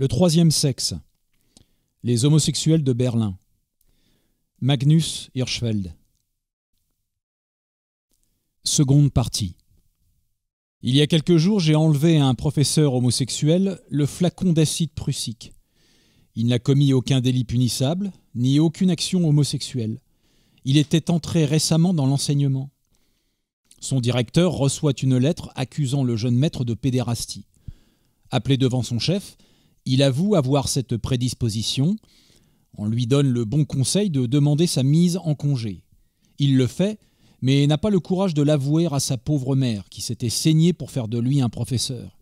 Le troisième sexe. Les homosexuels de Berlin. Magnus Hirschfeld. Seconde partie. Il y a quelques jours, j'ai enlevé à un professeur homosexuel le flacon d'acide prussique. Il n'a commis aucun délit punissable, ni aucune action homosexuelle. Il était entré récemment dans l'enseignement. Son directeur reçoit une lettre accusant le jeune maître de pédérastie. Appelé devant son chef, il avoue avoir cette prédisposition. On lui donne le bon conseil de demander sa mise en congé. Il le fait, mais n'a pas le courage de l'avouer à sa pauvre mère, qui s'était saignée pour faire de lui un professeur.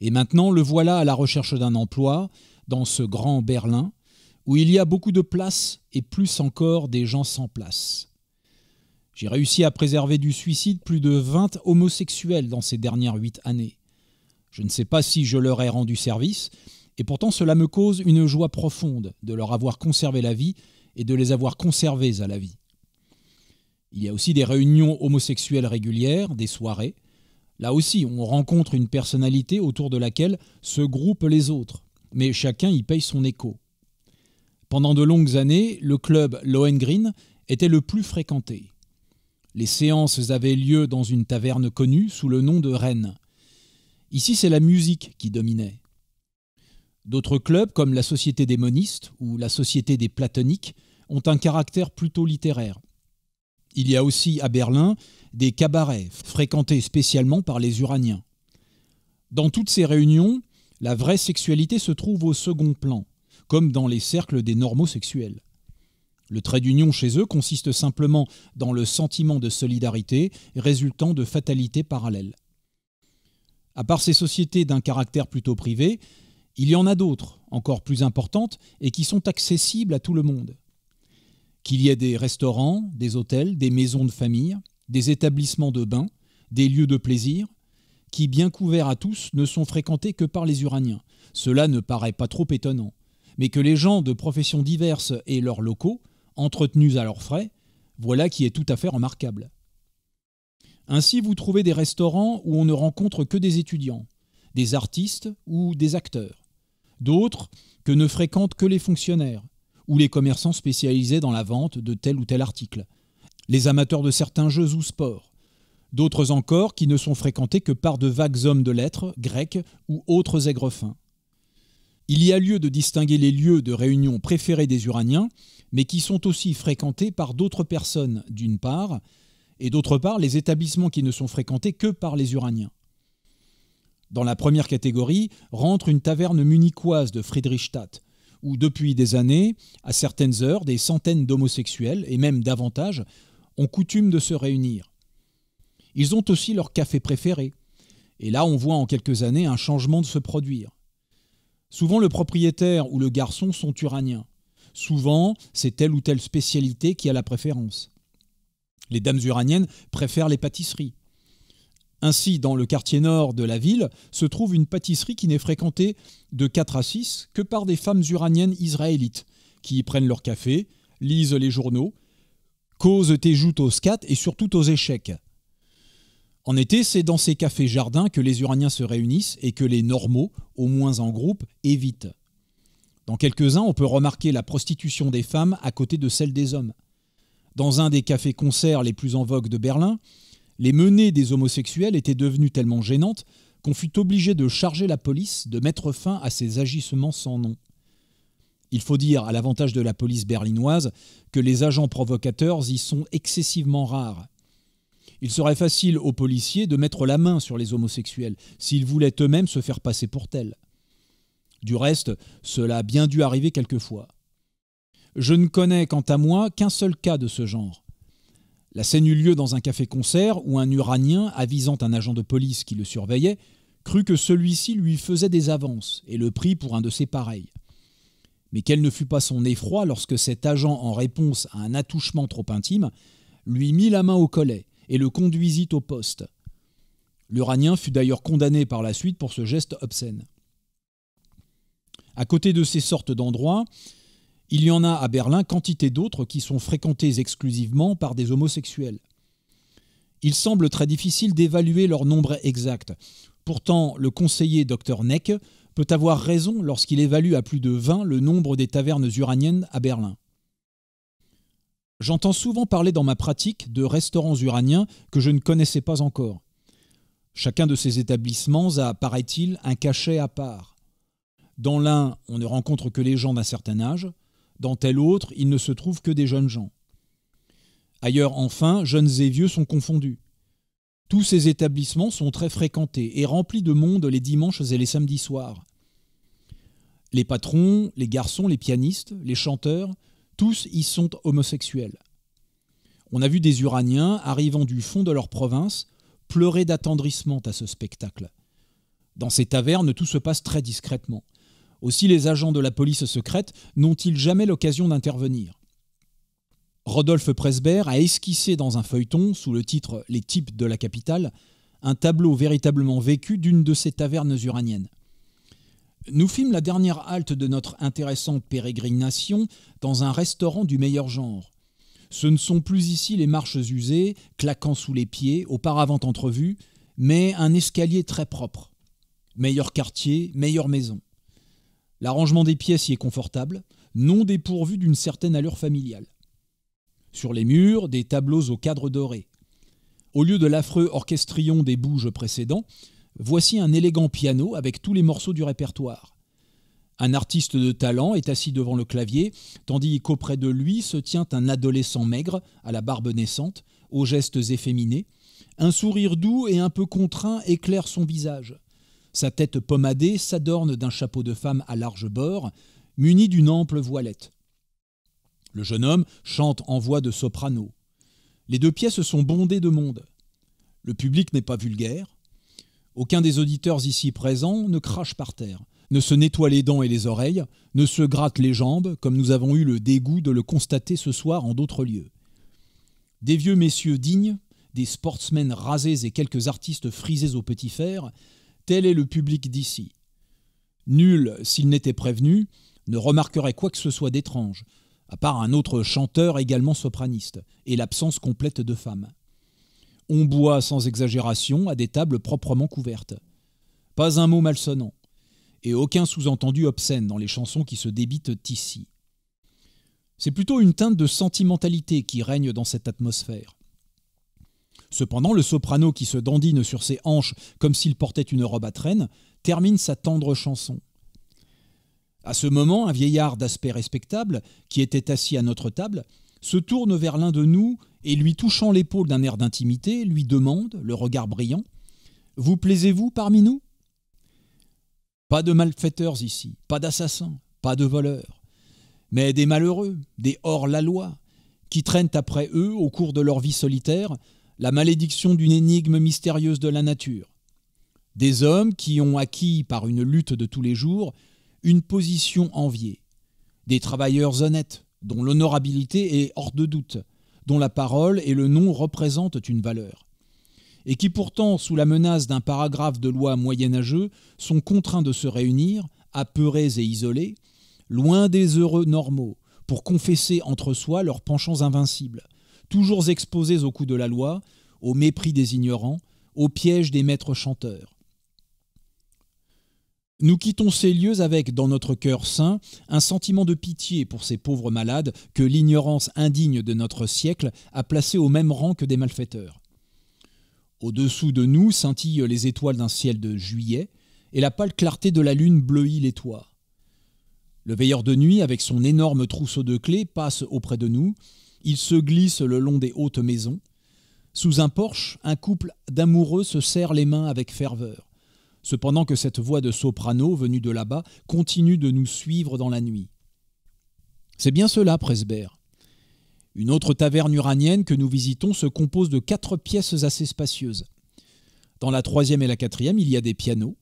Et maintenant, le voilà à la recherche d'un emploi, dans ce grand Berlin, où il y a beaucoup de place et plus encore des gens sans place. J'ai réussi à préserver du suicide plus de 20 homosexuels dans ces dernières huit années. Je ne sais pas si je leur ai rendu service, et pourtant cela me cause une joie profonde de leur avoir conservé la vie et de les avoir conservés à la vie. Il y a aussi des réunions homosexuelles régulières, des soirées. Là aussi, on rencontre une personnalité autour de laquelle se groupent les autres, mais chacun y paye son écho. Pendant de longues années, le club Lohengrin était le plus fréquenté. Les séances avaient lieu dans une taverne connue sous le nom de Rennes. Ici, c'est la musique qui dominait. D'autres clubs, comme la Société des monistes ou la Société des platoniques, ont un caractère plutôt littéraire. Il y a aussi à Berlin des cabarets, fréquentés spécialement par les Uraniens. Dans toutes ces réunions, la vraie sexualité se trouve au second plan, comme dans les cercles des normosexuels. Le trait d'union chez eux consiste simplement dans le sentiment de solidarité résultant de fatalités parallèles. À part ces sociétés d'un caractère plutôt privé, il y en a d'autres, encore plus importantes, et qui sont accessibles à tout le monde. Qu'il y ait des restaurants, des hôtels, des maisons de famille, des établissements de bains, des lieux de plaisir, qui, bien couverts à tous, ne sont fréquentés que par les Uraniens. Cela ne paraît pas trop étonnant. Mais que les gens de professions diverses aient leurs locaux, entretenus à leurs frais, voilà qui est tout à fait remarquable. Ainsi, vous trouvez des restaurants où on ne rencontre que des étudiants, des artistes ou des acteurs, d'autres que ne fréquentent que les fonctionnaires ou les commerçants spécialisés dans la vente de tel ou tel article, les amateurs de certains jeux ou sports, d'autres encore qui ne sont fréquentés que par de vagues hommes de lettres, grecs ou autres aigrefins. Il y a lieu de distinguer les lieux de réunion préférés des Uraniens, mais qui sont aussi fréquentés par d'autres personnes, d'une part, et d'autre part les établissements qui ne sont fréquentés que par les Uraniens. Dans la première catégorie rentre une taverne munichoise de Friedrichstadt, où depuis des années, à certaines heures, des centaines d'homosexuels, et même davantage, ont coutume de se réunir. Ils ont aussi leur café préféré, et là on voit en quelques années un changement de se produire. Souvent le propriétaire ou le garçon sont uraniens. Souvent c'est telle ou telle spécialité qui a la préférence les dames uraniennes préfèrent les pâtisseries. Ainsi, dans le quartier nord de la ville, se trouve une pâtisserie qui n'est fréquentée de 4 à 6 que par des femmes uraniennes israélites, qui y prennent leur café, lisent les journaux, causent et jouent aux scats et surtout aux échecs. En été, c'est dans ces cafés jardins que les Uraniens se réunissent et que les normaux, au moins en groupe, évitent. Dans quelques-uns, on peut remarquer la prostitution des femmes à côté de celle des hommes. Dans un des cafés-concerts les plus en vogue de Berlin, les menées des homosexuels étaient devenues tellement gênantes qu'on fut obligé de charger la police de mettre fin à ces agissements sans nom. Il faut dire, à l'avantage de la police berlinoise, que les agents provocateurs y sont excessivement rares. Il serait facile aux policiers de mettre la main sur les homosexuels s'ils voulaient eux-mêmes se faire passer pour tels. Du reste, cela a bien dû arriver quelquefois. Je ne connais, quant à moi, qu'un seul cas de ce genre. La scène eut lieu dans un café-concert où un uranien, avisant un agent de police qui le surveillait, crut que celui-ci lui faisait des avances et le prit pour un de ses pareils. Mais quel ne fut pas son effroi lorsque cet agent, en réponse à un attouchement trop intime, lui mit la main au collet et le conduisit au poste. L'uranien fut d'ailleurs condamné par la suite pour ce geste obscène. À côté de ces sortes d'endroits, il y en a à Berlin quantité d'autres qui sont fréquentées exclusivement par des homosexuels. Il semble très difficile d'évaluer leur nombre exact. Pourtant, le conseiller Dr Neck peut avoir raison lorsqu'il évalue à plus de 20 le nombre des tavernes uraniennes à Berlin. J'entends souvent parler dans ma pratique de restaurants uraniens que je ne connaissais pas encore. Chacun de ces établissements a, paraît-il, un cachet à part. Dans l'un, on ne rencontre que les gens d'un certain âge, dans tel autre, il ne se trouve que des jeunes gens. Ailleurs, enfin, jeunes et vieux sont confondus. Tous ces établissements sont très fréquentés et remplis de monde les dimanches et les samedis soirs. Les patrons, les garçons, les pianistes, les chanteurs, tous y sont homosexuels. On a vu des Uraniens arrivant du fond de leur province pleurer d'attendrissement à ce spectacle. Dans ces tavernes, tout se passe très discrètement. Aussi les agents de la police secrète n'ont-ils jamais l'occasion d'intervenir. Rodolphe Presbert a esquissé dans un feuilleton, sous le titre Les types de la capitale, un tableau véritablement vécu d'une de ces tavernes uraniennes. Nous fîmes la dernière halte de notre intéressante pérégrination dans un restaurant du meilleur genre. Ce ne sont plus ici les marches usées, claquant sous les pieds, auparavant entrevues, mais un escalier très propre. Meilleur quartier, meilleure maison. L'arrangement des pièces y est confortable, non dépourvu d'une certaine allure familiale. Sur les murs, des tableaux aux cadres dorés. Au lieu de l'affreux orchestrion des bouges précédents, voici un élégant piano avec tous les morceaux du répertoire. Un artiste de talent est assis devant le clavier, tandis qu'auprès de lui se tient un adolescent maigre, à la barbe naissante, aux gestes efféminés. Un sourire doux et un peu contraint éclaire son visage. Sa tête pommadée s'adorne d'un chapeau de femme à large bord, muni d'une ample voilette. Le jeune homme chante en voix de soprano. Les deux pièces sont bondées de monde. Le public n'est pas vulgaire. Aucun des auditeurs ici présents ne crache par terre, ne se nettoie les dents et les oreilles, ne se gratte les jambes, comme nous avons eu le dégoût de le constater ce soir en d'autres lieux. Des vieux messieurs dignes, des sportsmen rasés et quelques artistes frisés au petit fer, Tel est le public d'ici. Nul, s'il n'était prévenu, ne remarquerait quoi que ce soit d'étrange, à part un autre chanteur également sopraniste, et l'absence complète de femmes. On boit sans exagération à des tables proprement couvertes. Pas un mot malsonnant, et aucun sous-entendu obscène dans les chansons qui se débitent ici. C'est plutôt une teinte de sentimentalité qui règne dans cette atmosphère. Cependant, le soprano qui se dandine sur ses hanches comme s'il portait une robe à traîne termine sa tendre chanson. À ce moment, un vieillard d'aspect respectable, qui était assis à notre table, se tourne vers l'un de nous et lui touchant l'épaule d'un air d'intimité, lui demande, le regard brillant, Vous plaisez-vous parmi nous Pas de malfaiteurs ici, pas d'assassins, pas de voleurs, mais des malheureux, des hors-la-loi, qui traînent après eux, au cours de leur vie solitaire, la malédiction d'une énigme mystérieuse de la nature. Des hommes qui ont acquis, par une lutte de tous les jours, une position enviée. Des travailleurs honnêtes, dont l'honorabilité est hors de doute, dont la parole et le nom représentent une valeur. Et qui pourtant, sous la menace d'un paragraphe de loi moyenâgeux, sont contraints de se réunir, apeurés et isolés, loin des heureux normaux, pour confesser entre soi leurs penchants invincibles, toujours exposés aux coups de la loi, au mépris des ignorants, au piège des maîtres chanteurs. Nous quittons ces lieux avec, dans notre cœur saint, un sentiment de pitié pour ces pauvres malades que l'ignorance indigne de notre siècle a placés au même rang que des malfaiteurs. Au-dessous de nous scintillent les étoiles d'un ciel de juillet, et la pâle clarté de la lune bleuit les toits. Le veilleur de nuit, avec son énorme trousseau de clés, passe auprès de nous, il se glisse le long des hautes maisons. Sous un porche, un couple d'amoureux se serre les mains avec ferveur. Cependant que cette voix de soprano venue de là-bas continue de nous suivre dans la nuit. C'est bien cela, Presbert. Une autre taverne uranienne que nous visitons se compose de quatre pièces assez spacieuses. Dans la troisième et la quatrième, il y a des pianos.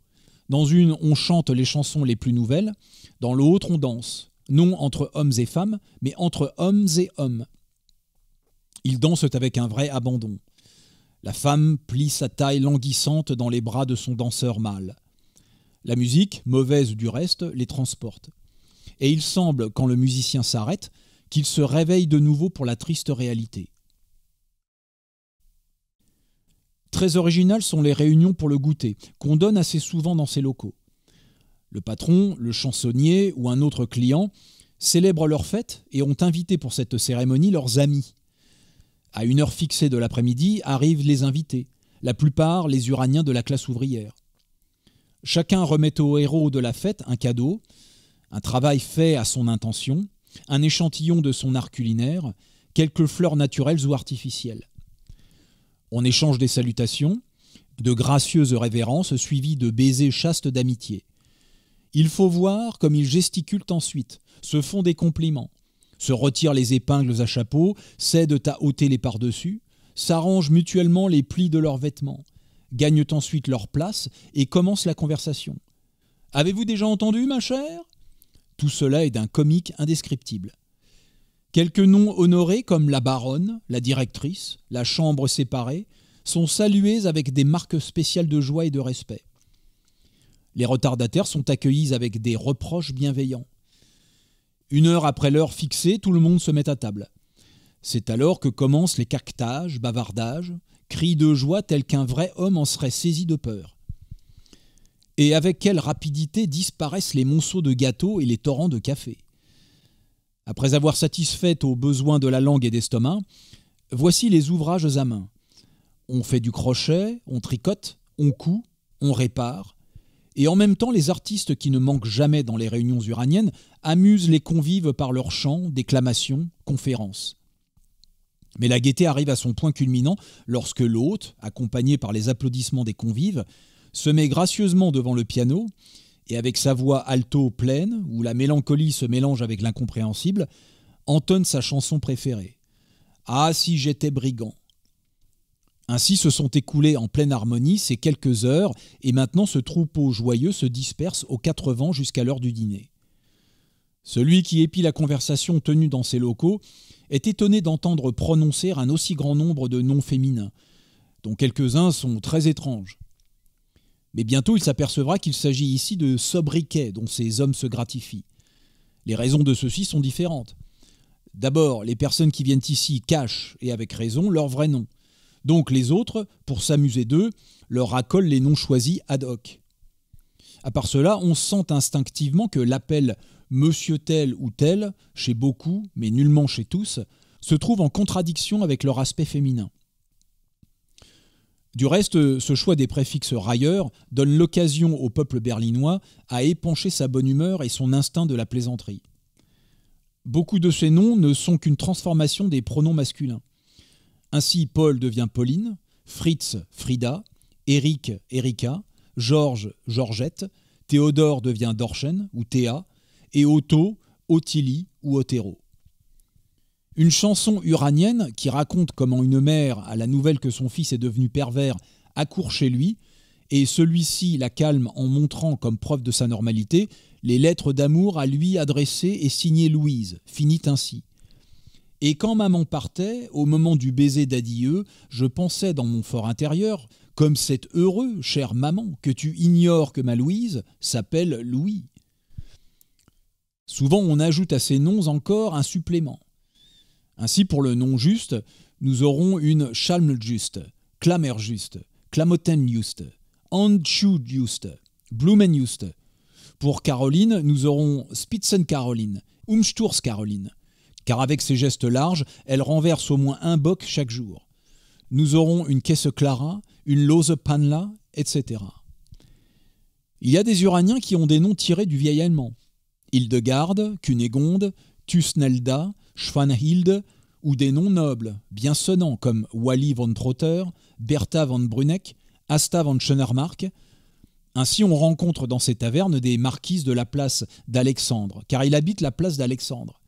Dans une, on chante les chansons les plus nouvelles. Dans l'autre, on danse. Non entre hommes et femmes, mais entre hommes et hommes. Ils dansent avec un vrai abandon. La femme plie sa taille languissante dans les bras de son danseur mâle. La musique, mauvaise du reste, les transporte. Et il semble, quand le musicien s'arrête, qu'il se réveille de nouveau pour la triste réalité. Très originales sont les réunions pour le goûter, qu'on donne assez souvent dans ces locaux. Le patron, le chansonnier ou un autre client célèbrent leur fête et ont invité pour cette cérémonie leurs amis. À une heure fixée de l'après-midi arrivent les invités, la plupart les uraniens de la classe ouvrière. Chacun remet au héros de la fête un cadeau, un travail fait à son intention, un échantillon de son art culinaire, quelques fleurs naturelles ou artificielles. On échange des salutations, de gracieuses révérences suivies de baisers chastes d'amitié. Il faut voir comme ils gesticulent ensuite, se font des compliments, se retirent les épingles à chapeau, cèdent à ôter les par-dessus, s'arrangent mutuellement les plis de leurs vêtements, gagnent ensuite leur place et commencent la conversation. Avez-vous déjà entendu, ma chère Tout cela est d'un comique indescriptible. Quelques noms honorés comme la baronne, la directrice, la chambre séparée sont salués avec des marques spéciales de joie et de respect. Les retardataires sont accueillis avec des reproches bienveillants. Une heure après l'heure fixée, tout le monde se met à table. C'est alors que commencent les cactages, bavardages, cris de joie tels qu'un vrai homme en serait saisi de peur. Et avec quelle rapidité disparaissent les monceaux de gâteaux et les torrents de café. Après avoir satisfait aux besoins de la langue et d'estomac, voici les ouvrages à main. On fait du crochet, on tricote, on coud, on répare, et en même temps les artistes qui ne manquent jamais dans les réunions uraniennes amuse les convives par leurs chants, déclamations, conférences. Mais la gaieté arrive à son point culminant lorsque l'hôte, accompagné par les applaudissements des convives, se met gracieusement devant le piano et avec sa voix alto pleine, où la mélancolie se mélange avec l'incompréhensible, entonne sa chanson préférée. Ah si j'étais brigand. Ainsi se sont écoulées en pleine harmonie ces quelques heures, et maintenant ce troupeau joyeux se disperse aux quatre vents jusqu'à l'heure du dîner. Celui qui épie la conversation tenue dans ces locaux est étonné d'entendre prononcer un aussi grand nombre de noms féminins, dont quelques-uns sont très étranges. Mais bientôt il s'apercevra qu'il s'agit ici de sobriquets dont ces hommes se gratifient. Les raisons de ceux-ci sont différentes. D'abord, les personnes qui viennent ici cachent, et avec raison, leur vrai nom. Donc les autres, pour s'amuser d'eux, leur accolent les noms choisis ad hoc. À part cela, on sent instinctivement que l'appel Monsieur tel ou tel, chez beaucoup, mais nullement chez tous, se trouve en contradiction avec leur aspect féminin. Du reste, ce choix des préfixes railleurs donne l'occasion au peuple berlinois à épancher sa bonne humeur et son instinct de la plaisanterie. Beaucoup de ces noms ne sont qu'une transformation des pronoms masculins. Ainsi, Paul devient Pauline, Fritz, Frida, Eric, Erika, Georges, Georgette, Théodore devient Dorchen ou Théa, et Otto, Otili ou Otero. Une chanson uranienne qui raconte comment une mère, à la nouvelle que son fils est devenu pervers, accourt chez lui, et celui-ci la calme en montrant, comme preuve de sa normalité, les lettres d'amour à lui adressées et signées Louise, finit ainsi. Et quand maman partait, au moment du baiser d'adieu, je pensais dans mon fort intérieur, comme c'est heureux, chère maman, que tu ignores que ma Louise s'appelle Louis. Souvent, on ajoute à ces noms encore un supplément. Ainsi, pour le nom juste, nous aurons une Schalmjuste, Klammerjuste, Klamottenjuste, Anschudjuste, Blumenjuste. Pour Caroline, nous aurons Umsturz Caroline, car avec ses gestes larges, elle renverse au moins un boc chaque jour. Nous aurons une caisse Clara, une lose Panla, etc. Il y a des Uraniens qui ont des noms tirés du vieil allemand. Hildegarde, Cunégonde, Tusnelda, Schwanhilde, ou des noms nobles, bien sonnants comme Wally von Trotter, Bertha von Bruneck, Asta von Schönermark. Ainsi, on rencontre dans ces tavernes des marquises de la place d'Alexandre, car il habite la place d'Alexandre.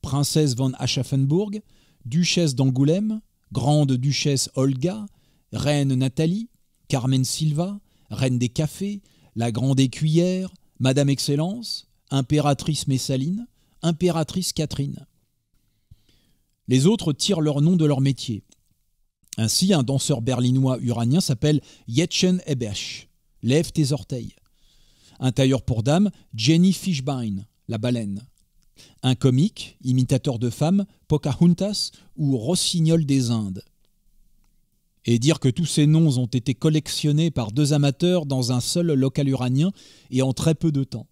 Princesse von Aschaffenburg, duchesse d'Angoulême, grande duchesse Olga, reine Nathalie, Carmen Silva, reine des cafés, la grande écuyère, Madame Excellence, impératrice Messaline, impératrice Catherine. Les autres tirent leur nom de leur métier. Ainsi, un danseur berlinois uranien s'appelle Yetchen Ebersch, lève tes orteils. Un tailleur pour dames, Jenny Fishbein, la baleine. Un comique, imitateur de femmes, Pocahontas ou Rossignol des Indes. Et dire que tous ces noms ont été collectionnés par deux amateurs dans un seul local uranien et en très peu de temps.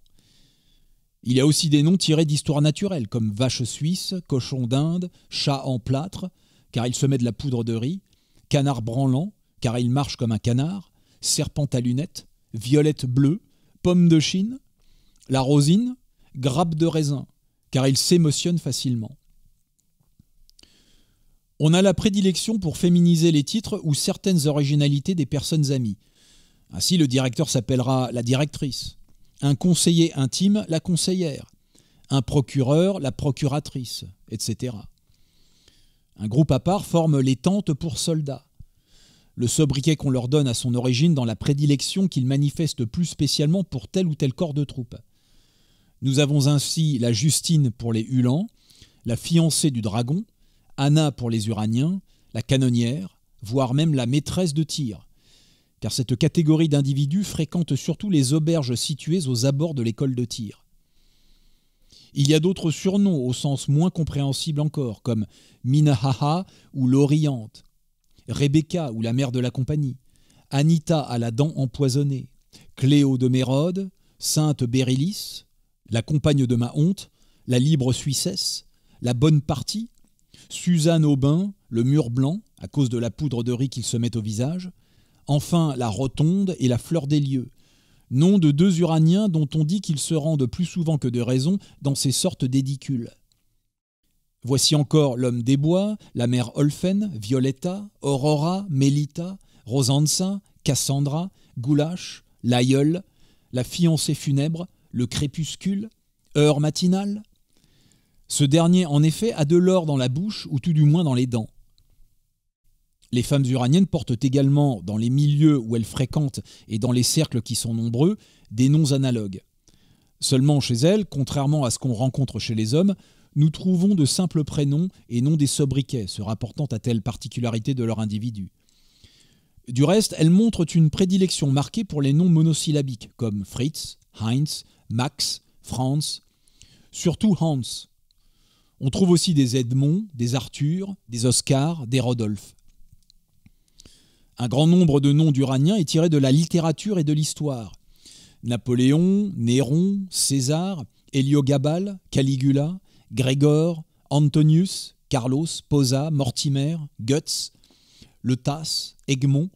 Il y a aussi des noms tirés d'histoires naturelles, comme vache suisse, cochon d'Inde, chat en plâtre, car il se met de la poudre de riz, canard branlant, car il marche comme un canard, serpent à lunettes, violette bleue, pomme de Chine, la rosine, grappe de raisin, car il s'émotionne facilement. On a la prédilection pour féminiser les titres ou certaines originalités des personnes amies. Ainsi, le directeur s'appellera la directrice, un conseiller intime, la conseillère, un procureur, la procuratrice, etc. Un groupe à part forme les tentes pour soldats. Le sobriquet qu'on leur donne à son origine dans la prédilection qu'ils manifestent plus spécialement pour tel ou tel corps de troupe. Nous avons ainsi la Justine pour les Hulans, la fiancée du dragon, Anna pour les Uraniens, la canonnière, voire même la maîtresse de tir car cette catégorie d'individus fréquente surtout les auberges situées aux abords de l'école de tir. Il y a d'autres surnoms au sens moins compréhensible encore, comme Minahaha ou l'Oriente, Rebecca ou la mère de la compagnie, Anita à la dent empoisonnée, Cléo de Mérode, Sainte bérilice la compagne de ma honte, la libre Suissesse, la bonne partie, Suzanne Aubin, le mur blanc, à cause de la poudre de riz qu'il se met au visage, enfin la Rotonde et la Fleur des Lieux. Nom de deux Uraniens dont on dit qu'ils se rendent plus souvent que de raison dans ces sortes d'édicules. Voici encore l'homme des bois, la mère Olfen, Violetta, Aurora, Melita, Rosansa, Cassandra, Goulash, l'aïeul, la fiancée funèbre, le crépuscule, heure matinale. Ce dernier, en effet, a de l'or dans la bouche ou tout du moins dans les dents. Les femmes uraniennes portent également, dans les milieux où elles fréquentent et dans les cercles qui sont nombreux, des noms analogues. Seulement chez elles, contrairement à ce qu'on rencontre chez les hommes, nous trouvons de simples prénoms et non des sobriquets se rapportant à telle particularité de leur individu. Du reste, elles montrent une prédilection marquée pour les noms monosyllabiques comme Fritz, Heinz, Max, Franz, surtout Hans. On trouve aussi des Edmond, des Arthur, des Oscar, des Rodolphe. Un grand nombre de noms d'Uraniens est tiré de la littérature et de l'histoire. Napoléon, Néron, César, Héliogabal, Caligula, Grégor, Antonius, Carlos, Posa, Mortimer, Goetz, Le Tasse, Egmont,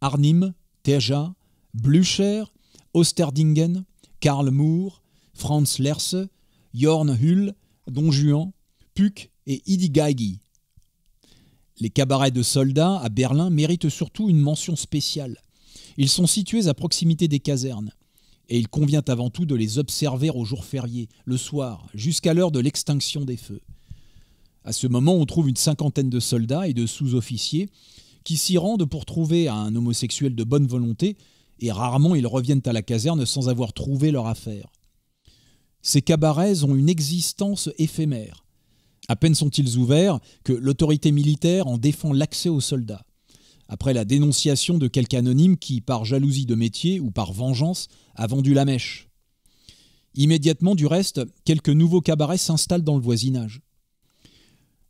Arnim, Teja, Blücher, Osterdingen, Karl Moore, Franz Lerse, Jorn Hull, Don Juan, Puck et Idigagi. Les cabarets de soldats à Berlin méritent surtout une mention spéciale. Ils sont situés à proximité des casernes, et il convient avant tout de les observer au jour férié, le soir, jusqu'à l'heure de l'extinction des feux. À ce moment, on trouve une cinquantaine de soldats et de sous-officiers qui s'y rendent pour trouver un homosexuel de bonne volonté, et rarement ils reviennent à la caserne sans avoir trouvé leur affaire. Ces cabarets ont une existence éphémère. À peine sont-ils ouverts que l'autorité militaire en défend l'accès aux soldats. Après la dénonciation de quelque anonyme qui, par jalousie de métier ou par vengeance, a vendu la mèche. Immédiatement, du reste, quelques nouveaux cabarets s'installent dans le voisinage.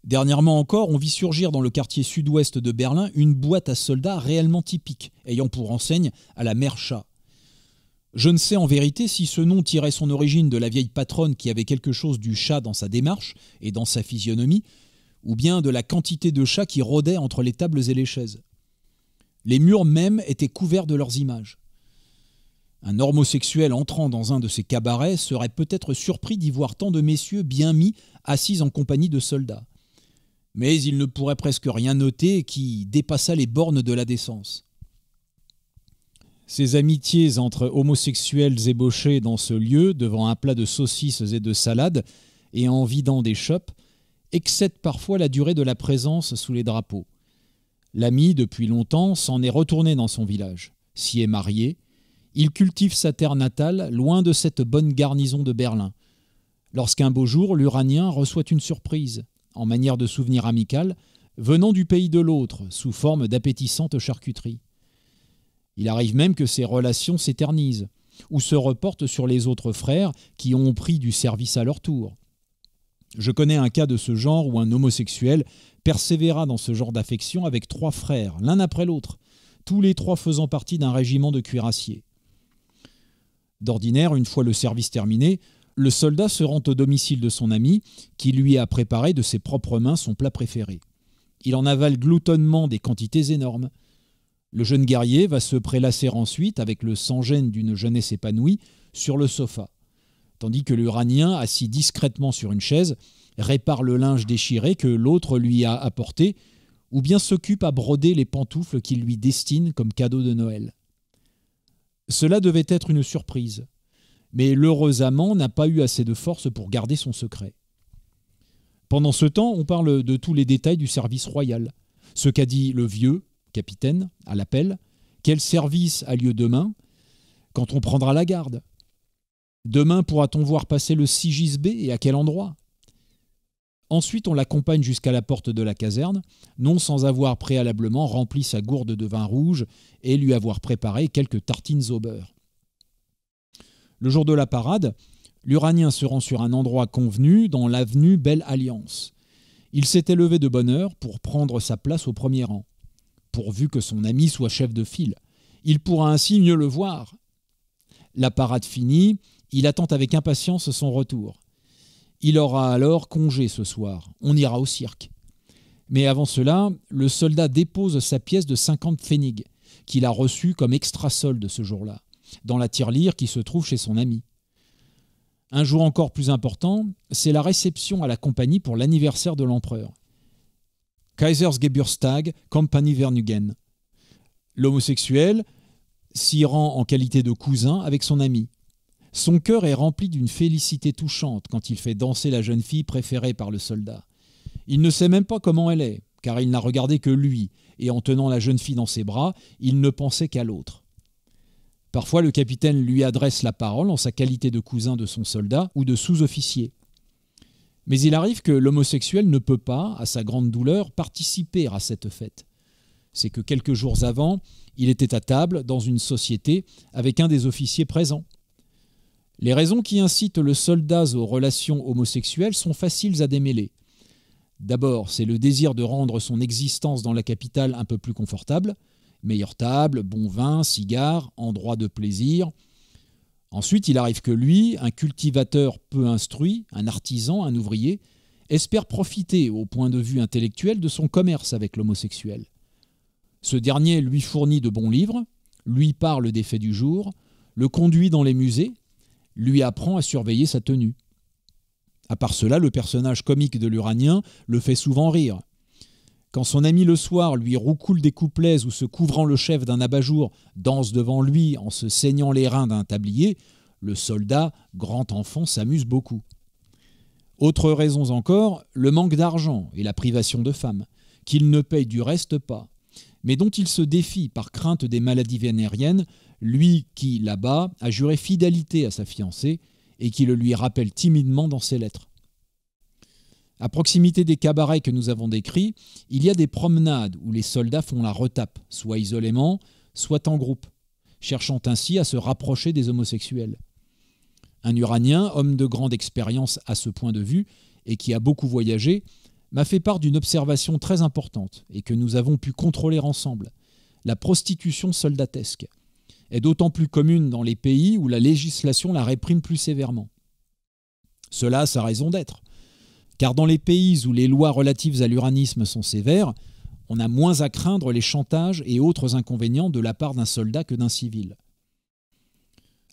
Dernièrement encore, on vit surgir dans le quartier sud-ouest de Berlin une boîte à soldats réellement typique, ayant pour enseigne à la mère chat. Je ne sais en vérité si ce nom tirait son origine de la vieille patronne qui avait quelque chose du chat dans sa démarche et dans sa physionomie, ou bien de la quantité de chats qui rôdaient entre les tables et les chaises. Les murs même étaient couverts de leurs images. Un homosexuel entrant dans un de ces cabarets serait peut-être surpris d'y voir tant de messieurs bien mis assis en compagnie de soldats. Mais il ne pourrait presque rien noter qui dépassa les bornes de la décence. Ces amitiés entre homosexuels ébauchés dans ce lieu, devant un plat de saucisses et de salades, et en vidant des chopes, excèdent parfois la durée de la présence sous les drapeaux. L'ami, depuis longtemps, s'en est retourné dans son village, s'y est marié, il cultive sa terre natale, loin de cette bonne garnison de Berlin. Lorsqu'un beau jour, l'Uranien reçoit une surprise, en manière de souvenir amical, venant du pays de l'autre, sous forme d'appétissante charcuterie. Il arrive même que ces relations s'éternisent ou se reportent sur les autres frères qui ont pris du service à leur tour. Je connais un cas de ce genre où un homosexuel persévéra dans ce genre d'affection avec trois frères, l'un après l'autre, tous les trois faisant partie d'un régiment de cuirassiers. D'ordinaire, une fois le service terminé, le soldat se rend au domicile de son ami, qui lui a préparé de ses propres mains son plat préféré. Il en avale gloutonnement des quantités énormes. Le jeune guerrier va se prélasser ensuite, avec le sang-gêne d'une jeunesse épanouie, sur le sofa, tandis que l'Uranien, assis discrètement sur une chaise, répare le linge déchiré que l'autre lui a apporté, ou bien s'occupe à broder les pantoufles qu'il lui destine comme cadeau de Noël. Cela devait être une surprise, mais l'heureux amant n'a pas eu assez de force pour garder son secret. Pendant ce temps, on parle de tous les détails du service royal, ce qu'a dit le vieux, capitaine à l'appel, quel service a lieu demain quand on prendra la garde Demain pourra-t-on voir passer le 6 et à quel endroit Ensuite, on l'accompagne jusqu'à la porte de la caserne, non sans avoir préalablement rempli sa gourde de vin rouge et lui avoir préparé quelques tartines au beurre. Le jour de la parade, l'Uranien se rend sur un endroit convenu dans l'avenue Belle Alliance. Il s'était levé de bonne heure pour prendre sa place au premier rang pourvu que son ami soit chef de file. Il pourra ainsi mieux le voir. La parade finie, il attend avec impatience son retour. Il aura alors congé ce soir. On ira au cirque. Mais avant cela, le soldat dépose sa pièce de 50 pfennigs, qu'il a reçue comme extra-solde ce jour-là, dans la tirelire qui se trouve chez son ami. Un jour encore plus important, c'est la réception à la compagnie pour l'anniversaire de l'empereur. Kaisersgeburtstag, Compagnie Vernugen. L'homosexuel s'y rend en qualité de cousin avec son ami. Son cœur est rempli d'une félicité touchante quand il fait danser la jeune fille préférée par le soldat. Il ne sait même pas comment elle est, car il n'a regardé que lui, et en tenant la jeune fille dans ses bras, il ne pensait qu'à l'autre. Parfois le capitaine lui adresse la parole en sa qualité de cousin de son soldat ou de sous-officier. Mais il arrive que l'homosexuel ne peut pas, à sa grande douleur, participer à cette fête. C'est que quelques jours avant, il était à table dans une société avec un des officiers présents. Les raisons qui incitent le soldat aux relations homosexuelles sont faciles à démêler. D'abord, c'est le désir de rendre son existence dans la capitale un peu plus confortable, meilleure table, bon vin, cigare, endroit de plaisir, Ensuite, il arrive que lui, un cultivateur peu instruit, un artisan, un ouvrier, espère profiter, au point de vue intellectuel, de son commerce avec l'homosexuel. Ce dernier lui fournit de bons livres, lui parle des faits du jour, le conduit dans les musées, lui apprend à surveiller sa tenue. À part cela, le personnage comique de l'Uranien le fait souvent rire. Quand son ami le soir lui roucoule des couplets ou se couvrant le chef d'un abat-jour danse devant lui en se saignant les reins d'un tablier, le soldat, grand enfant, s'amuse beaucoup. Autres raisons encore, le manque d'argent et la privation de femmes, qu'il ne paye du reste pas, mais dont il se défie par crainte des maladies vénériennes, lui qui, là-bas, a juré fidélité à sa fiancée et qui le lui rappelle timidement dans ses lettres. À proximité des cabarets que nous avons décrits, il y a des promenades où les soldats font la retape, soit isolément, soit en groupe, cherchant ainsi à se rapprocher des homosexuels. Un Uranien, homme de grande expérience à ce point de vue, et qui a beaucoup voyagé, m'a fait part d'une observation très importante et que nous avons pu contrôler ensemble. La prostitution soldatesque est d'autant plus commune dans les pays où la législation la réprime plus sévèrement. Cela a sa raison d'être. Car dans les pays où les lois relatives à l'uranisme sont sévères, on a moins à craindre les chantages et autres inconvénients de la part d'un soldat que d'un civil.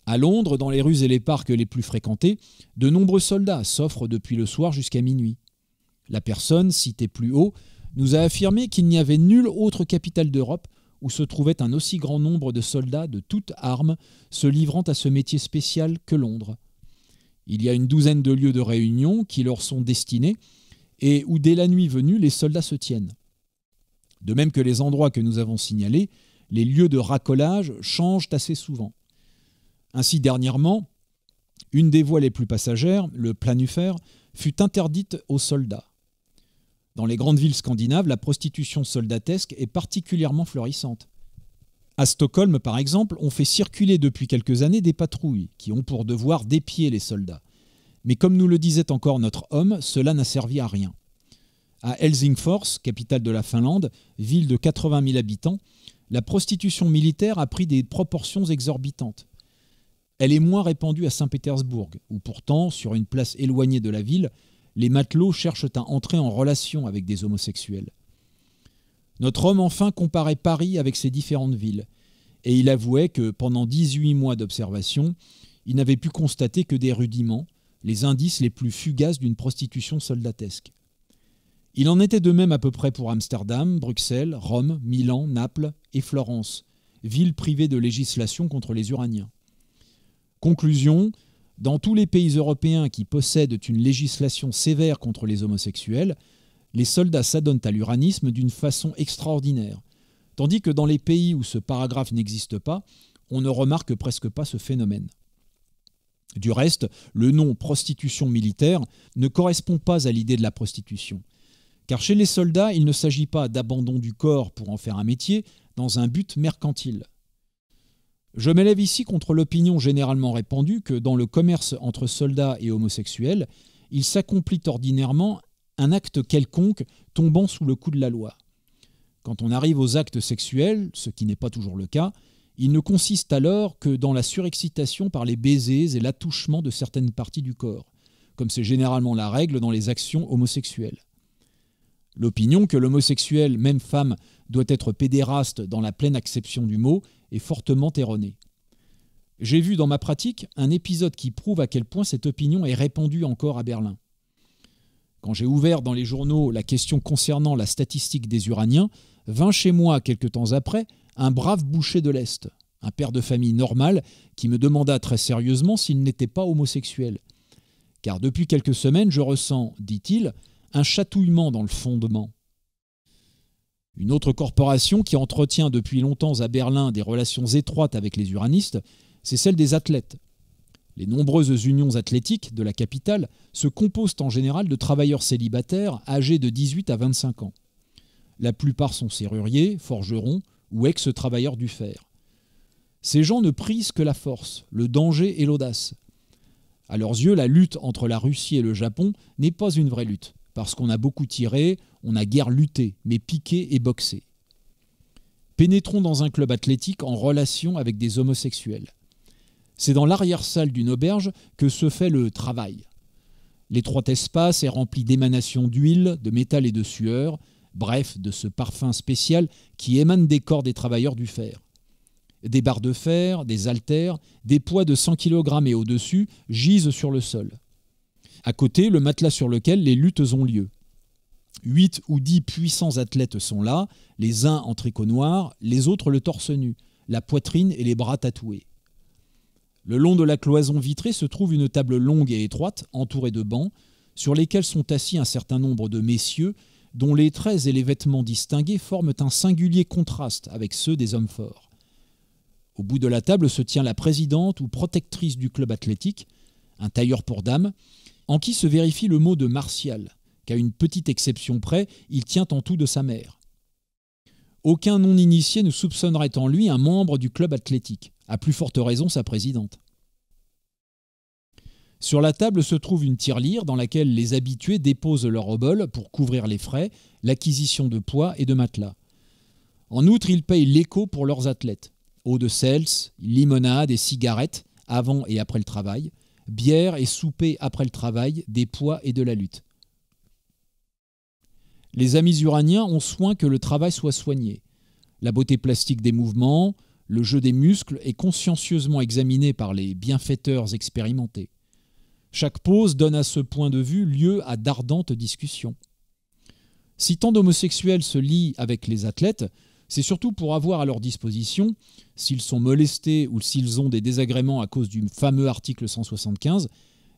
À Londres, dans les rues et les parcs les plus fréquentés, de nombreux soldats s'offrent depuis le soir jusqu'à minuit. La personne, citée plus haut, nous a affirmé qu'il n'y avait nulle autre capitale d'Europe où se trouvait un aussi grand nombre de soldats de toutes armes se livrant à ce métier spécial que Londres. Il y a une douzaine de lieux de réunion qui leur sont destinés et où dès la nuit venue, les soldats se tiennent. De même que les endroits que nous avons signalés, les lieux de racolage changent assez souvent. Ainsi, dernièrement, une des voies les plus passagères, le planufer fut interdite aux soldats. Dans les grandes villes scandinaves, la prostitution soldatesque est particulièrement florissante. À Stockholm, par exemple, on fait circuler depuis quelques années des patrouilles qui ont pour devoir d'épier les soldats. Mais comme nous le disait encore notre homme, cela n'a servi à rien. À Helsingfors, capitale de la Finlande, ville de 80 000 habitants, la prostitution militaire a pris des proportions exorbitantes. Elle est moins répandue à Saint-Pétersbourg, où pourtant, sur une place éloignée de la ville, les matelots cherchent à entrer en relation avec des homosexuels. Notre homme enfin comparait Paris avec ses différentes villes, et il avouait que pendant 18 mois d'observation, il n'avait pu constater que des rudiments, les indices les plus fugaces d'une prostitution soldatesque. Il en était de même à peu près pour Amsterdam, Bruxelles, Rome, Milan, Naples et Florence, villes privées de législation contre les Uraniens. Conclusion, dans tous les pays européens qui possèdent une législation sévère contre les homosexuels, les soldats s'adonnent à l'uranisme d'une façon extraordinaire, tandis que dans les pays où ce paragraphe n'existe pas, on ne remarque presque pas ce phénomène. Du reste, le nom prostitution militaire ne correspond pas à l'idée de la prostitution, car chez les soldats, il ne s'agit pas d'abandon du corps pour en faire un métier, dans un but mercantile. Je m'élève ici contre l'opinion généralement répandue que dans le commerce entre soldats et homosexuels, il s'accomplit ordinairement un acte quelconque tombant sous le coup de la loi. Quand on arrive aux actes sexuels, ce qui n'est pas toujours le cas, il ne consiste alors que dans la surexcitation par les baisers et l'attouchement de certaines parties du corps, comme c'est généralement la règle dans les actions homosexuelles. L'opinion que l'homosexuel, même femme, doit être pédéraste dans la pleine acception du mot est fortement erronée. J'ai vu dans ma pratique un épisode qui prouve à quel point cette opinion est répandue encore à Berlin. Quand j'ai ouvert dans les journaux la question concernant la statistique des Uraniens, vint chez moi quelque temps après un brave boucher de l'Est, un père de famille normal, qui me demanda très sérieusement s'il n'était pas homosexuel. Car depuis quelques semaines, je ressens, dit-il, un chatouillement dans le fondement. Une autre corporation qui entretient depuis longtemps à Berlin des relations étroites avec les uranistes, c'est celle des athlètes. Les nombreuses unions athlétiques de la capitale se composent en général de travailleurs célibataires âgés de 18 à 25 ans. La plupart sont serruriers, forgerons ou ex-travailleurs du fer. Ces gens ne prisent que la force, le danger et l'audace. À leurs yeux, la lutte entre la Russie et le Japon n'est pas une vraie lutte, parce qu'on a beaucoup tiré, on a guère lutté, mais piqué et boxé. Pénétrons dans un club athlétique en relation avec des homosexuels. C'est dans l'arrière-salle d'une auberge que se fait le travail. L'étroit espace est rempli d'émanations d'huile, de métal et de sueur, bref, de ce parfum spécial qui émane des corps des travailleurs du fer. Des barres de fer, des haltères, des poids de 100 kg et au-dessus gisent sur le sol. À côté, le matelas sur lequel les luttes ont lieu. Huit ou dix puissants athlètes sont là, les uns en tricot noir, les autres le torse nu, la poitrine et les bras tatoués. Le long de la cloison vitrée se trouve une table longue et étroite, entourée de bancs, sur lesquels sont assis un certain nombre de messieurs, dont les traits et les vêtements distingués forment un singulier contraste avec ceux des hommes forts. Au bout de la table se tient la présidente ou protectrice du club athlétique, un tailleur pour dames, en qui se vérifie le mot de martial, qu'à une petite exception près, il tient en tout de sa mère. Aucun non-initié ne soupçonnerait en lui un membre du club athlétique à plus forte raison sa présidente. Sur la table se trouve une tirelire dans laquelle les habitués déposent leur obol pour couvrir les frais, l'acquisition de poids et de matelas. En outre, ils payent l'écho pour leurs athlètes. Eau de seltz, limonade et cigarettes avant et après le travail, bière et souper après le travail, des poids et de la lutte. Les amis uraniens ont soin que le travail soit soigné. La beauté plastique des mouvements, le jeu des muscles est consciencieusement examiné par les bienfaiteurs expérimentés. Chaque pause donne à ce point de vue lieu à d'ardentes discussions. Si tant d'homosexuels se lient avec les athlètes, c'est surtout pour avoir à leur disposition, s'ils sont molestés ou s'ils ont des désagréments à cause du fameux article 175,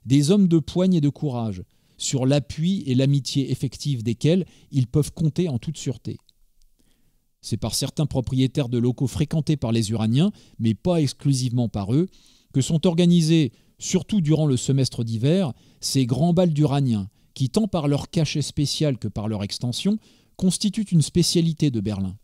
des hommes de poigne et de courage, sur l'appui et l'amitié effective desquels ils peuvent compter en toute sûreté. C'est par certains propriétaires de locaux fréquentés par les Uraniens, mais pas exclusivement par eux, que sont organisés, surtout durant le semestre d'hiver, ces grands bals d'Uraniens, qui tant par leur cachet spécial que par leur extension, constituent une spécialité de Berlin.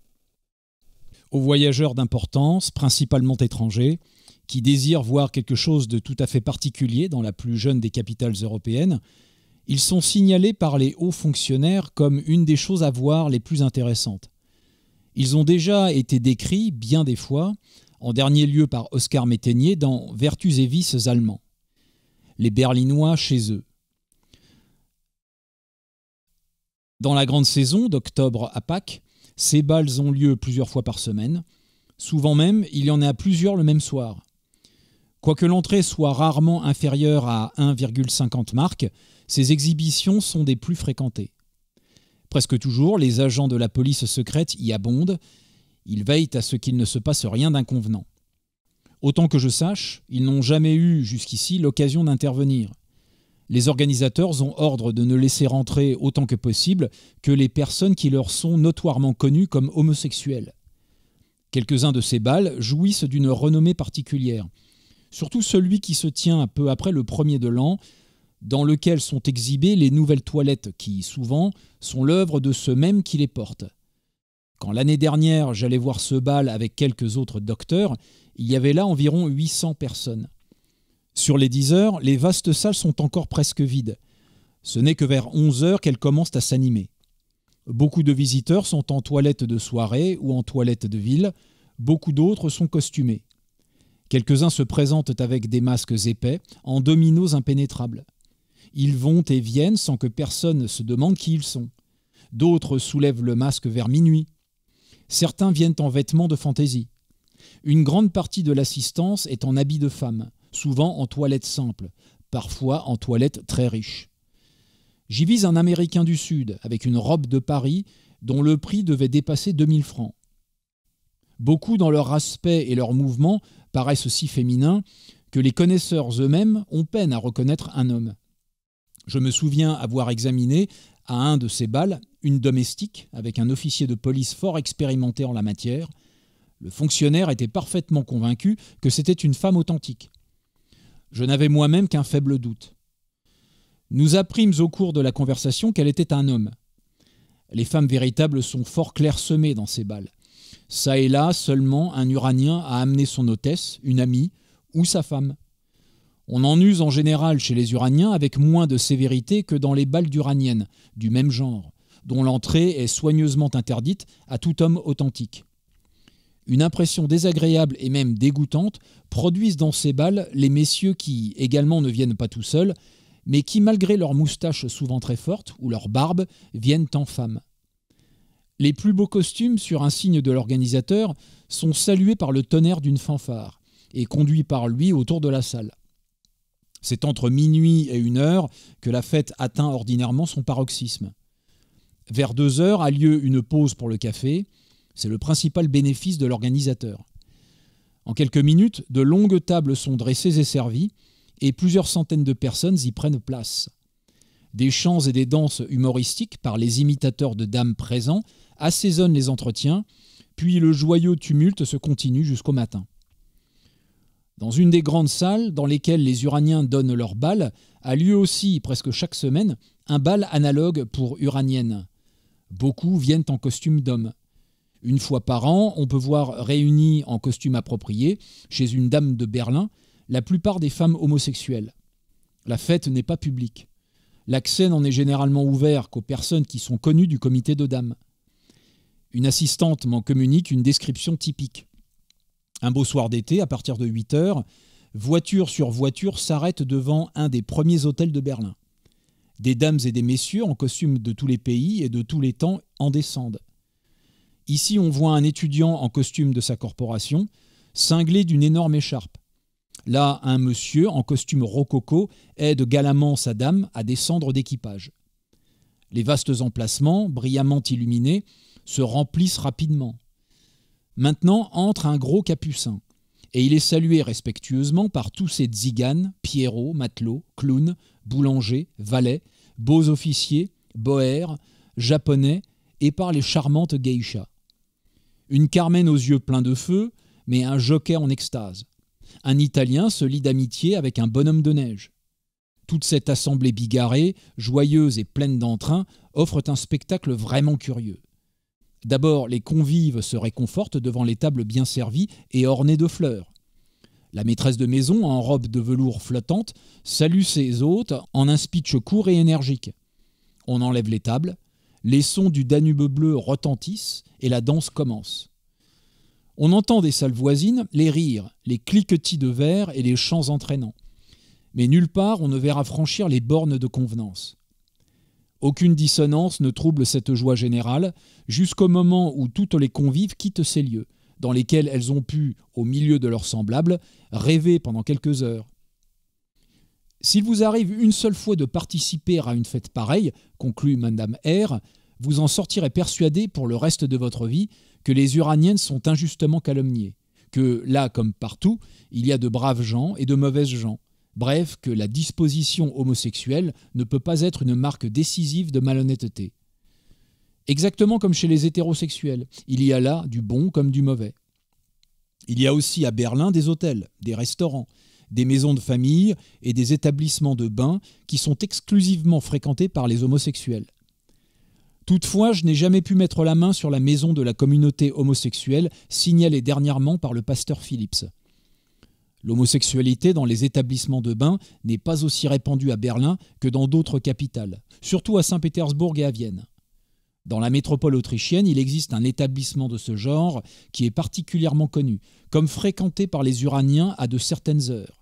Aux voyageurs d'importance, principalement étrangers, qui désirent voir quelque chose de tout à fait particulier dans la plus jeune des capitales européennes, ils sont signalés par les hauts fonctionnaires comme une des choses à voir les plus intéressantes. Ils ont déjà été décrits, bien des fois, en dernier lieu par Oscar Métainier dans Vertus et vices allemands. Les Berlinois chez eux. Dans la grande saison, d'octobre à Pâques, ces balles ont lieu plusieurs fois par semaine. Souvent même, il y en a plusieurs le même soir. Quoique l'entrée soit rarement inférieure à 1,50 marques, ces exhibitions sont des plus fréquentées. Presque toujours, les agents de la police secrète y abondent. Ils veillent à ce qu'il ne se passe rien d'inconvenant. Autant que je sache, ils n'ont jamais eu jusqu'ici l'occasion d'intervenir. Les organisateurs ont ordre de ne laisser rentrer autant que possible que les personnes qui leur sont notoirement connues comme homosexuelles. Quelques-uns de ces balles jouissent d'une renommée particulière. Surtout celui qui se tient peu après le premier de l'an, dans lequel sont exhibées les nouvelles toilettes qui, souvent, sont l'œuvre de ceux mêmes qui les portent. Quand l'année dernière j'allais voir ce bal avec quelques autres docteurs, il y avait là environ 800 personnes. Sur les 10 heures, les vastes salles sont encore presque vides. Ce n'est que vers 11 heures qu'elles commencent à s'animer. Beaucoup de visiteurs sont en toilette de soirée ou en toilette de ville, beaucoup d'autres sont costumés. Quelques-uns se présentent avec des masques épais, en dominos impénétrables. Ils vont et viennent sans que personne se demande qui ils sont. D'autres soulèvent le masque vers minuit. Certains viennent en vêtements de fantaisie. Une grande partie de l'assistance est en habits de femme, souvent en toilette simple, parfois en toilette très riche. J'y vise un Américain du Sud, avec une robe de Paris, dont le prix devait dépasser 2000 francs. Beaucoup dans leur aspect et leur mouvement paraissent si féminins que les connaisseurs eux-mêmes ont peine à reconnaître un homme. Je me souviens avoir examiné à un de ces balles une domestique avec un officier de police fort expérimenté en la matière. Le fonctionnaire était parfaitement convaincu que c'était une femme authentique. Je n'avais moi-même qu'un faible doute. Nous apprîmes au cours de la conversation qu'elle était un homme. Les femmes véritables sont fort clairsemées dans ces balles. Ça et là, seulement un Uranien a amené son hôtesse, une amie, ou sa femme. On en use en général chez les uraniens avec moins de sévérité que dans les balles d'uranienne, du même genre, dont l'entrée est soigneusement interdite à tout homme authentique. Une impression désagréable et même dégoûtante produisent dans ces balles les messieurs qui, également, ne viennent pas tout seuls, mais qui, malgré leurs moustaches souvent très fortes ou leurs barbes, viennent en femme. Les plus beaux costumes, sur un signe de l'organisateur, sont salués par le tonnerre d'une fanfare et conduits par lui autour de la salle. C'est entre minuit et une heure que la fête atteint ordinairement son paroxysme. Vers deux heures a lieu une pause pour le café. C'est le principal bénéfice de l'organisateur. En quelques minutes, de longues tables sont dressées et servies, et plusieurs centaines de personnes y prennent place. Des chants et des danses humoristiques par les imitateurs de dames présents assaisonnent les entretiens, puis le joyeux tumulte se continue jusqu'au matin. Dans une des grandes salles dans lesquelles les Uraniens donnent leurs balles, a lieu aussi, presque chaque semaine, un bal analogue pour Uraniennes. Beaucoup viennent en costume d'homme. Une fois par an, on peut voir réunis en costume approprié, chez une dame de Berlin, la plupart des femmes homosexuelles. La fête n'est pas publique. L'accès n'en est généralement ouvert qu'aux personnes qui sont connues du comité de dames. Une assistante m'en communique une description typique. Un beau soir d'été, à partir de 8 heures, voiture sur voiture s'arrête devant un des premiers hôtels de Berlin. Des dames et des messieurs en costume de tous les pays et de tous les temps en descendent. Ici, on voit un étudiant en costume de sa corporation, cinglé d'une énorme écharpe. Là, un monsieur en costume rococo aide galamment sa dame à descendre d'équipage. Les vastes emplacements, brillamment illuminés, se remplissent rapidement. Maintenant entre un gros capucin, et il est salué respectueusement par tous ces tziganes, pierrots, matelots, clowns, boulangers, valets, beaux officiers, boers, japonais, et par les charmantes geishas. Une Carmen aux yeux pleins de feu, mais un jockey en extase. Un Italien se lie d'amitié avec un bonhomme de neige. Toute cette assemblée bigarrée, joyeuse et pleine d'entrain, offre un spectacle vraiment curieux. D'abord, les convives se réconfortent devant les tables bien servies et ornées de fleurs. La maîtresse de maison, en robe de velours flottante, salue ses hôtes en un speech court et énergique. On enlève les tables, les sons du Danube bleu retentissent et la danse commence. On entend des salles voisines les rires, les cliquetis de verre et les chants entraînants. Mais nulle part on ne verra franchir les bornes de convenance. Aucune dissonance ne trouble cette joie générale, jusqu'au moment où toutes les convives quittent ces lieux, dans lesquels elles ont pu, au milieu de leurs semblables, rêver pendant quelques heures. S'il vous arrive une seule fois de participer à une fête pareille, conclut Madame R, vous en sortirez persuadé pour le reste de votre vie que les uraniennes sont injustement calomniées, que là comme partout, il y a de braves gens et de mauvaises gens, Bref, que la disposition homosexuelle ne peut pas être une marque décisive de malhonnêteté. Exactement comme chez les hétérosexuels, il y a là du bon comme du mauvais. Il y a aussi à Berlin des hôtels, des restaurants, des maisons de famille et des établissements de bains qui sont exclusivement fréquentés par les homosexuels. Toutefois, je n'ai jamais pu mettre la main sur la maison de la communauté homosexuelle signalée dernièrement par le pasteur Phillips. L'homosexualité dans les établissements de bain n'est pas aussi répandue à Berlin que dans d'autres capitales, surtout à Saint-Pétersbourg et à Vienne. Dans la métropole autrichienne, il existe un établissement de ce genre qui est particulièrement connu, comme fréquenté par les Uraniens à de certaines heures.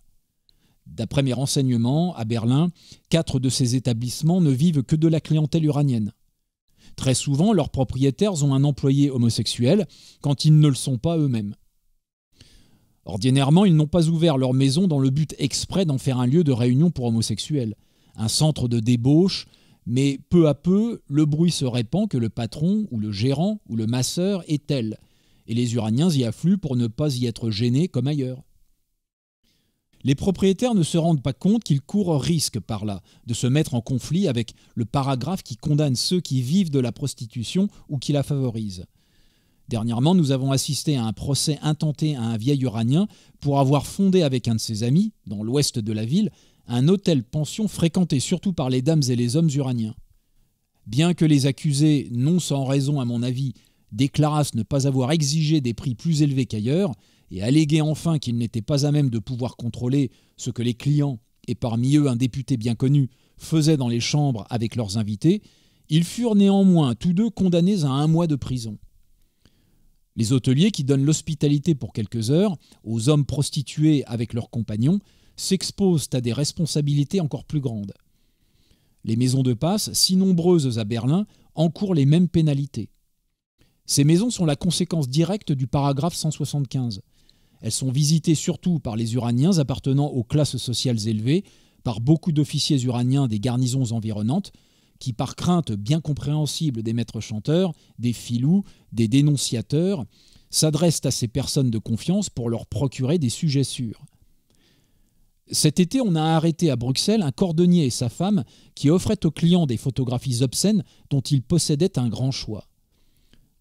D'après mes renseignements, à Berlin, quatre de ces établissements ne vivent que de la clientèle uranienne. Très souvent, leurs propriétaires ont un employé homosexuel quand ils ne le sont pas eux-mêmes. Ordinairement, ils n'ont pas ouvert leur maison dans le but exprès d'en faire un lieu de réunion pour homosexuels, un centre de débauche, mais peu à peu, le bruit se répand que le patron ou le gérant ou le masseur est tel, et les Uraniens y affluent pour ne pas y être gênés comme ailleurs. Les propriétaires ne se rendent pas compte qu'ils courent risque par là de se mettre en conflit avec le paragraphe qui condamne ceux qui vivent de la prostitution ou qui la favorisent. Dernièrement, nous avons assisté à un procès intenté à un vieil uranien pour avoir fondé avec un de ses amis, dans l'ouest de la ville, un hôtel-pension fréquenté surtout par les dames et les hommes uraniens. Bien que les accusés, non sans raison à mon avis, déclarassent ne pas avoir exigé des prix plus élevés qu'ailleurs, et alléguaient enfin qu'ils n'étaient pas à même de pouvoir contrôler ce que les clients, et parmi eux un député bien connu, faisaient dans les chambres avec leurs invités, ils furent néanmoins tous deux condamnés à un mois de prison. Les hôteliers qui donnent l'hospitalité pour quelques heures aux hommes prostitués avec leurs compagnons s'exposent à des responsabilités encore plus grandes. Les maisons de passe, si nombreuses à Berlin, encourent les mêmes pénalités. Ces maisons sont la conséquence directe du paragraphe 175. Elles sont visitées surtout par les uraniens appartenant aux classes sociales élevées, par beaucoup d'officiers uraniens des garnisons environnantes, qui, par crainte bien compréhensible des maîtres chanteurs, des filous, des dénonciateurs, s'adressent à ces personnes de confiance pour leur procurer des sujets sûrs. Cet été, on a arrêté à Bruxelles un cordonnier et sa femme qui offraient aux clients des photographies obscènes dont ils possédaient un grand choix.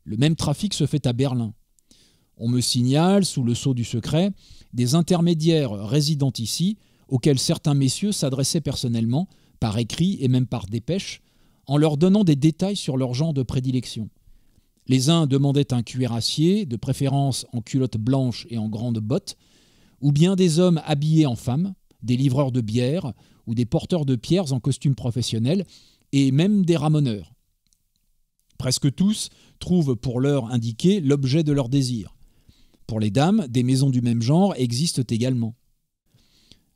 Le même trafic se fait à Berlin. On me signale, sous le sceau du secret, des intermédiaires résidant ici, auxquels certains messieurs s'adressaient personnellement, par écrit et même par dépêche, en leur donnant des détails sur leur genre de prédilection. Les uns demandaient un cuirassier, de préférence en culotte blanche et en grandes bottes, ou bien des hommes habillés en femmes, des livreurs de bière ou des porteurs de pierres en costume professionnel, et même des ramoneurs. Presque tous trouvent pour l'heure indiquée l'objet de leur désir. Pour les dames, des maisons du même genre existent également.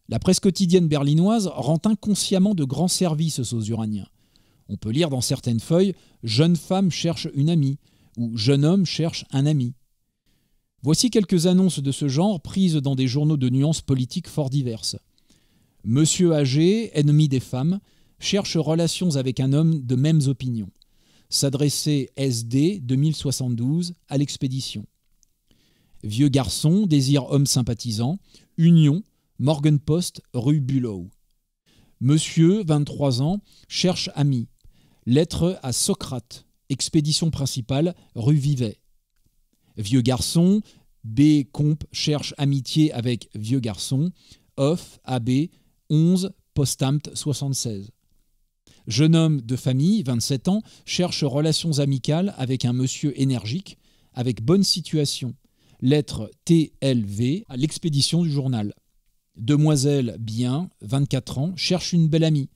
La presse quotidienne berlinoise rend inconsciemment de grands services aux uraniens. On peut lire dans certaines feuilles Jeune femme cherche une amie ou Jeune homme cherche un ami. Voici quelques annonces de ce genre prises dans des journaux de nuances politiques fort diverses. Monsieur âgé, ennemi des femmes, cherche relations avec un homme de mêmes opinions. S'adresser SD 2072 à l'expédition. Vieux garçon, désire homme sympathisant, Union, Morgan Post, rue Bulow. Monsieur, 23 ans, cherche ami. Lettre à Socrate, expédition principale, rue Vivet. Vieux garçon, B. Comp cherche amitié avec vieux garçon, Off, AB, 11, Postamt, 76. Jeune homme de famille, 27 ans, cherche relations amicales avec un monsieur énergique, avec bonne situation. Lettre TLV à l'expédition du journal. Demoiselle bien, 24 ans, cherche une belle amie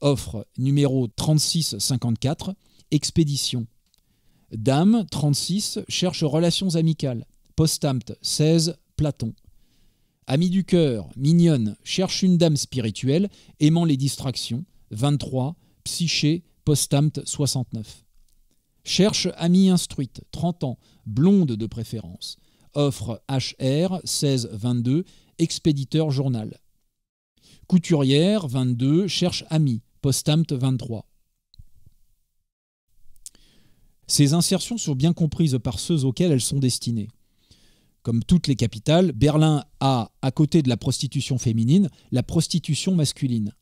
offre numéro 3654, expédition. Dame 36 cherche relations amicales. Postamt 16, Platon. Ami du cœur, mignonne, cherche une dame spirituelle, aimant les distractions. 23, Psyché, Postamt 69. Cherche amie instruite, 30 ans, blonde de préférence. Offre HR 16-22, expéditeur journal. Couturière 22, cherche amie. Postamt 23. Ces insertions sont bien comprises par ceux auxquels elles sont destinées. Comme toutes les capitales, Berlin a, à côté de la prostitution féminine, la prostitution masculine.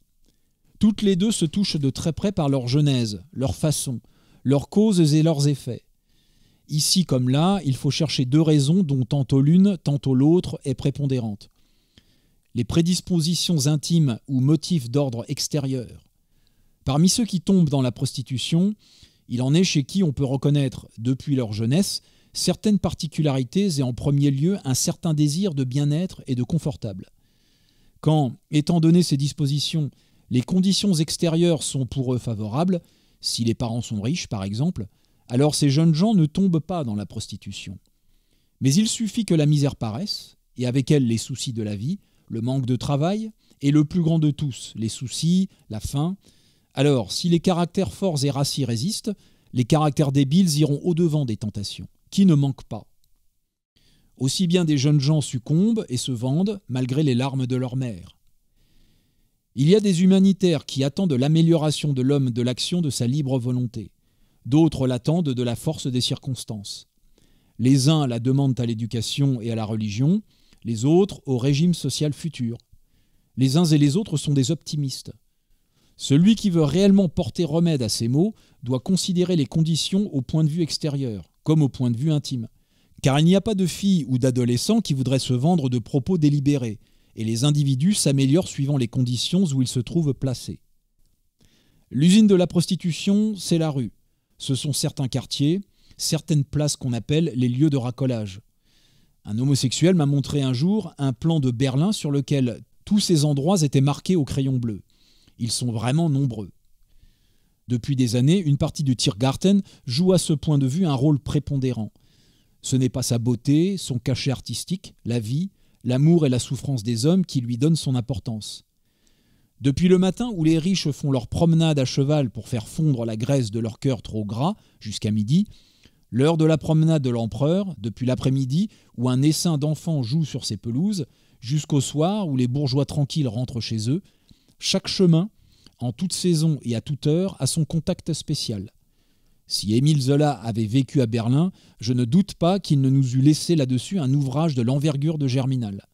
Toutes les deux se touchent de très près par leur genèse, leur façon, leurs causes et leurs effets. Ici comme là, il faut chercher deux raisons dont tantôt l'une, tantôt l'autre est prépondérante. Les prédispositions intimes ou motifs d'ordre extérieur, Parmi ceux qui tombent dans la prostitution, il en est chez qui on peut reconnaître, depuis leur jeunesse, certaines particularités et en premier lieu un certain désir de bien-être et de confortable. Quand, étant donné ces dispositions, les conditions extérieures sont pour eux favorables, si les parents sont riches par exemple, alors ces jeunes gens ne tombent pas dans la prostitution. Mais il suffit que la misère paraisse, et avec elle les soucis de la vie, le manque de travail, et le plus grand de tous, les soucis, la faim, alors, si les caractères forts et racis résistent, les caractères débiles iront au-devant des tentations, qui ne manquent pas. Aussi bien des jeunes gens succombent et se vendent malgré les larmes de leur mère. Il y a des humanitaires qui attendent l'amélioration de l'homme de l'action de sa libre volonté. D'autres l'attendent de la force des circonstances. Les uns la demandent à l'éducation et à la religion, les autres au régime social futur. Les uns et les autres sont des optimistes. Celui qui veut réellement porter remède à ces maux doit considérer les conditions au point de vue extérieur, comme au point de vue intime. Car il n'y a pas de fille ou d'adolescents qui voudraient se vendre de propos délibérés, et les individus s'améliorent suivant les conditions où ils se trouvent placés. L'usine de la prostitution, c'est la rue. Ce sont certains quartiers, certaines places qu'on appelle les lieux de racolage. Un homosexuel m'a montré un jour un plan de Berlin sur lequel tous ces endroits étaient marqués au crayon bleu. Ils sont vraiment nombreux. Depuis des années, une partie du Tiergarten joue à ce point de vue un rôle prépondérant. Ce n'est pas sa beauté, son cachet artistique, la vie, l'amour et la souffrance des hommes qui lui donnent son importance. Depuis le matin où les riches font leur promenade à cheval pour faire fondre la graisse de leur cœur trop gras, jusqu'à midi, l'heure de la promenade de l'empereur, depuis l'après-midi où un essaim d'enfants joue sur ses pelouses, jusqu'au soir où les bourgeois tranquilles rentrent chez eux, chaque chemin, en toute saison et à toute heure, a son contact spécial. Si Émile Zola avait vécu à Berlin, je ne doute pas qu'il ne nous eût laissé là-dessus un ouvrage de l'envergure de Germinal.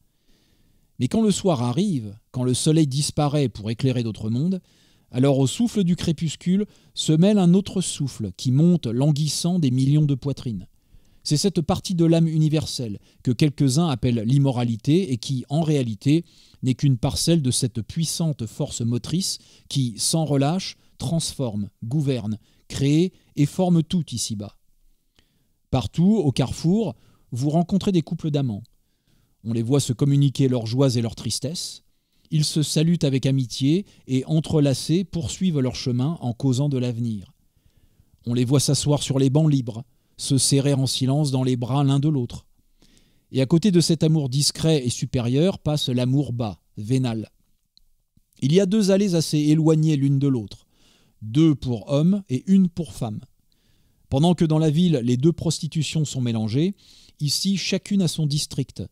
Mais quand le soir arrive, quand le soleil disparaît pour éclairer d'autres mondes, alors au souffle du crépuscule se mêle un autre souffle qui monte languissant des millions de poitrines. C'est cette partie de l'âme universelle que quelques-uns appellent l'immoralité et qui, en réalité, n'est qu'une parcelle de cette puissante force motrice qui, sans relâche, transforme, gouverne, crée et forme tout ici-bas. Partout, au carrefour, vous rencontrez des couples d'amants. On les voit se communiquer leurs joies et leurs tristesses. Ils se salutent avec amitié et, entrelacés, poursuivent leur chemin en causant de l'avenir. On les voit s'asseoir sur les bancs libres, se serrer en silence dans les bras l'un de l'autre. Et à côté de cet amour discret et supérieur passe l'amour bas, vénal. Il y a deux allées assez éloignées l'une de l'autre, deux pour hommes et une pour femmes. Pendant que dans la ville les deux prostitutions sont mélangées, ici chacune a son district.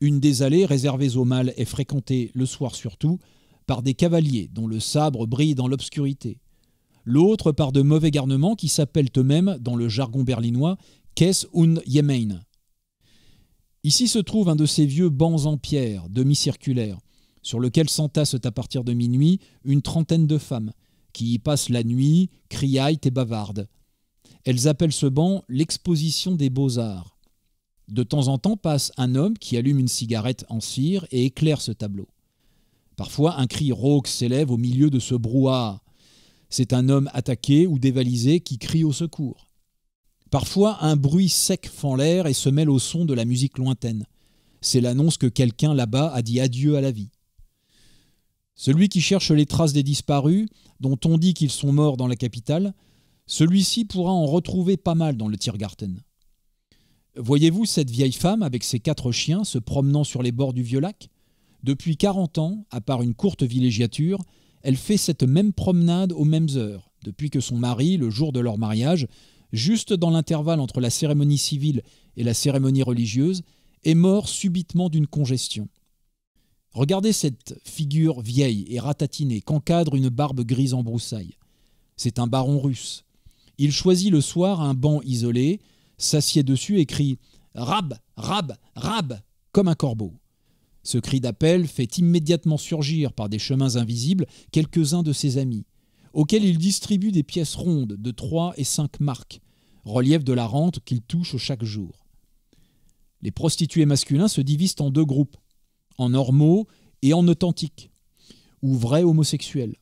Une des allées réservées aux mâles est fréquentée, le soir surtout, par des cavaliers dont le sabre brille dans l'obscurité l'autre par de mauvais garnements qui s'appellent eux-mêmes, dans le jargon berlinois, Kess und Yemen. Ici se trouve un de ces vieux bancs en pierre, demi circulaire sur lequel s'entassent à partir de minuit une trentaine de femmes, qui y passent la nuit, criaillent et bavardent. Elles appellent ce banc l'exposition des beaux-arts. De temps en temps passe un homme qui allume une cigarette en cire et éclaire ce tableau. Parfois un cri rauque s'élève au milieu de ce brouhaha, c'est un homme attaqué ou dévalisé qui crie au secours. Parfois, un bruit sec fend l'air et se mêle au son de la musique lointaine. C'est l'annonce que quelqu'un là-bas a dit adieu à la vie. Celui qui cherche les traces des disparus, dont on dit qu'ils sont morts dans la capitale, celui-ci pourra en retrouver pas mal dans le Tiergarten. Voyez-vous cette vieille femme avec ses quatre chiens se promenant sur les bords du vieux lac Depuis quarante ans, à part une courte villégiature, elle fait cette même promenade aux mêmes heures, depuis que son mari, le jour de leur mariage, juste dans l'intervalle entre la cérémonie civile et la cérémonie religieuse, est mort subitement d'une congestion. Regardez cette figure vieille et ratatinée qu'encadre une barbe grise en broussailles. C'est un baron russe. Il choisit le soir un banc isolé, s'assied dessus et crie Rab, rab, rab, comme un corbeau. Ce cri d'appel fait immédiatement surgir par des chemins invisibles quelques-uns de ses amis, auxquels il distribue des pièces rondes de 3 et 5 marques, relief de la rente qu'il touche chaque jour. Les prostituées masculins se divisent en deux groupes, en normaux et en authentiques, ou vrais homosexuels.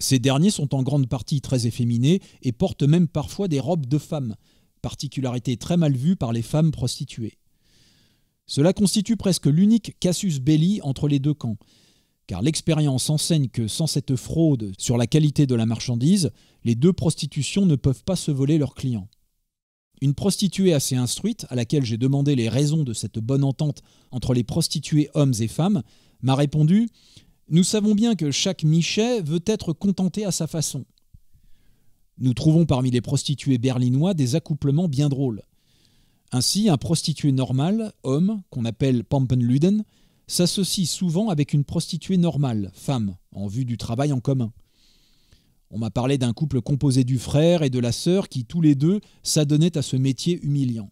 Ces derniers sont en grande partie très efféminés et portent même parfois des robes de femmes, particularité très mal vue par les femmes prostituées. Cela constitue presque l'unique casus belli entre les deux camps, car l'expérience enseigne que sans cette fraude sur la qualité de la marchandise, les deux prostitutions ne peuvent pas se voler leurs clients. Une prostituée assez instruite, à laquelle j'ai demandé les raisons de cette bonne entente entre les prostituées hommes et femmes, m'a répondu Nous savons bien que chaque michet veut être contenté à sa façon. Nous trouvons parmi les prostituées berlinois des accouplements bien drôles. Ainsi, un prostitué normal, homme, qu'on appelle Pampenluden, s'associe souvent avec une prostituée normale, femme, en vue du travail en commun. On m'a parlé d'un couple composé du frère et de la sœur qui, tous les deux, s'adonnaient à ce métier humiliant.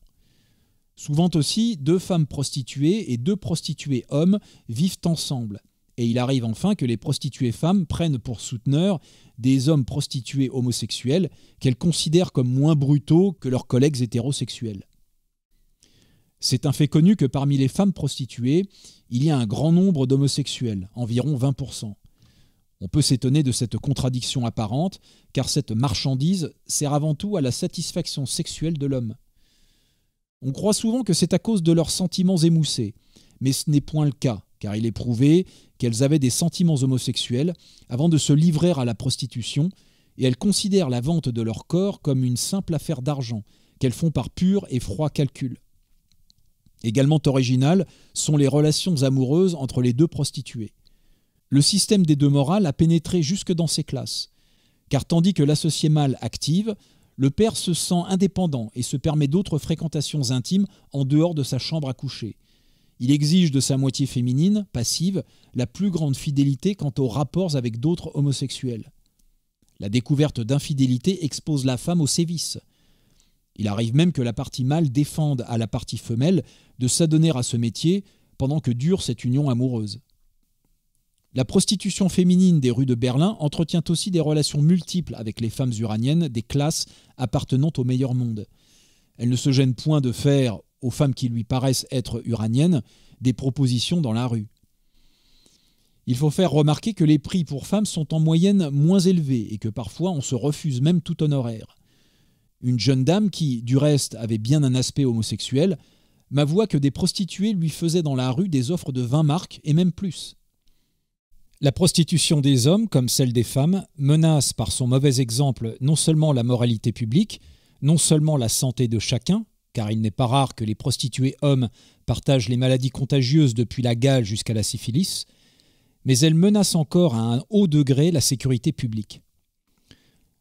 Souvent aussi, deux femmes prostituées et deux prostituées hommes vivent ensemble, et il arrive enfin que les prostituées femmes prennent pour souteneurs des hommes prostitués homosexuels qu'elles considèrent comme moins brutaux que leurs collègues hétérosexuels. C'est un fait connu que parmi les femmes prostituées, il y a un grand nombre d'homosexuels, environ 20%. On peut s'étonner de cette contradiction apparente, car cette marchandise sert avant tout à la satisfaction sexuelle de l'homme. On croit souvent que c'est à cause de leurs sentiments émoussés, mais ce n'est point le cas, car il est prouvé qu'elles avaient des sentiments homosexuels avant de se livrer à la prostitution, et elles considèrent la vente de leur corps comme une simple affaire d'argent, qu'elles font par pur et froid calcul. Également originales sont les relations amoureuses entre les deux prostituées. Le système des deux morales a pénétré jusque dans ces classes, car tandis que l'associé mâle active, le père se sent indépendant et se permet d'autres fréquentations intimes en dehors de sa chambre à coucher. Il exige de sa moitié féminine, passive, la plus grande fidélité quant aux rapports avec d'autres homosexuels. La découverte d'infidélité expose la femme au sévices. Il arrive même que la partie mâle défende à la partie femelle de s'adonner à ce métier pendant que dure cette union amoureuse. La prostitution féminine des rues de Berlin entretient aussi des relations multiples avec les femmes uraniennes des classes appartenant au meilleur monde. Elle ne se gêne point de faire, aux femmes qui lui paraissent être uraniennes, des propositions dans la rue. Il faut faire remarquer que les prix pour femmes sont en moyenne moins élevés et que parfois on se refuse même tout honoraire. Une jeune dame qui, du reste, avait bien un aspect homosexuel, m'avoua que des prostituées lui faisaient dans la rue des offres de 20 marques et même plus. La prostitution des hommes, comme celle des femmes, menace par son mauvais exemple non seulement la moralité publique, non seulement la santé de chacun, car il n'est pas rare que les prostituées hommes partagent les maladies contagieuses depuis la gale jusqu'à la syphilis, mais elle menace encore à un haut degré la sécurité publique.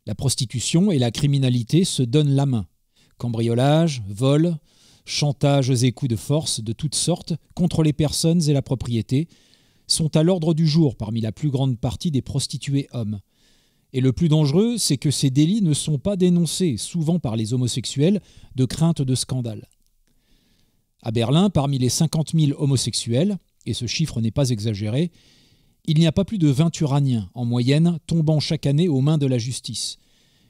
La prostitution et la criminalité se donnent la main. Cambriolages, vols, chantages et coups de force de toutes sortes contre les personnes et la propriété sont à l'ordre du jour parmi la plus grande partie des prostituées hommes. Et le plus dangereux, c'est que ces délits ne sont pas dénoncés, souvent par les homosexuels, de crainte de scandale. À Berlin, parmi les 50 000 homosexuels, et ce chiffre n'est pas exagéré, il n'y a pas plus de 20 uraniens en moyenne tombant chaque année aux mains de la justice.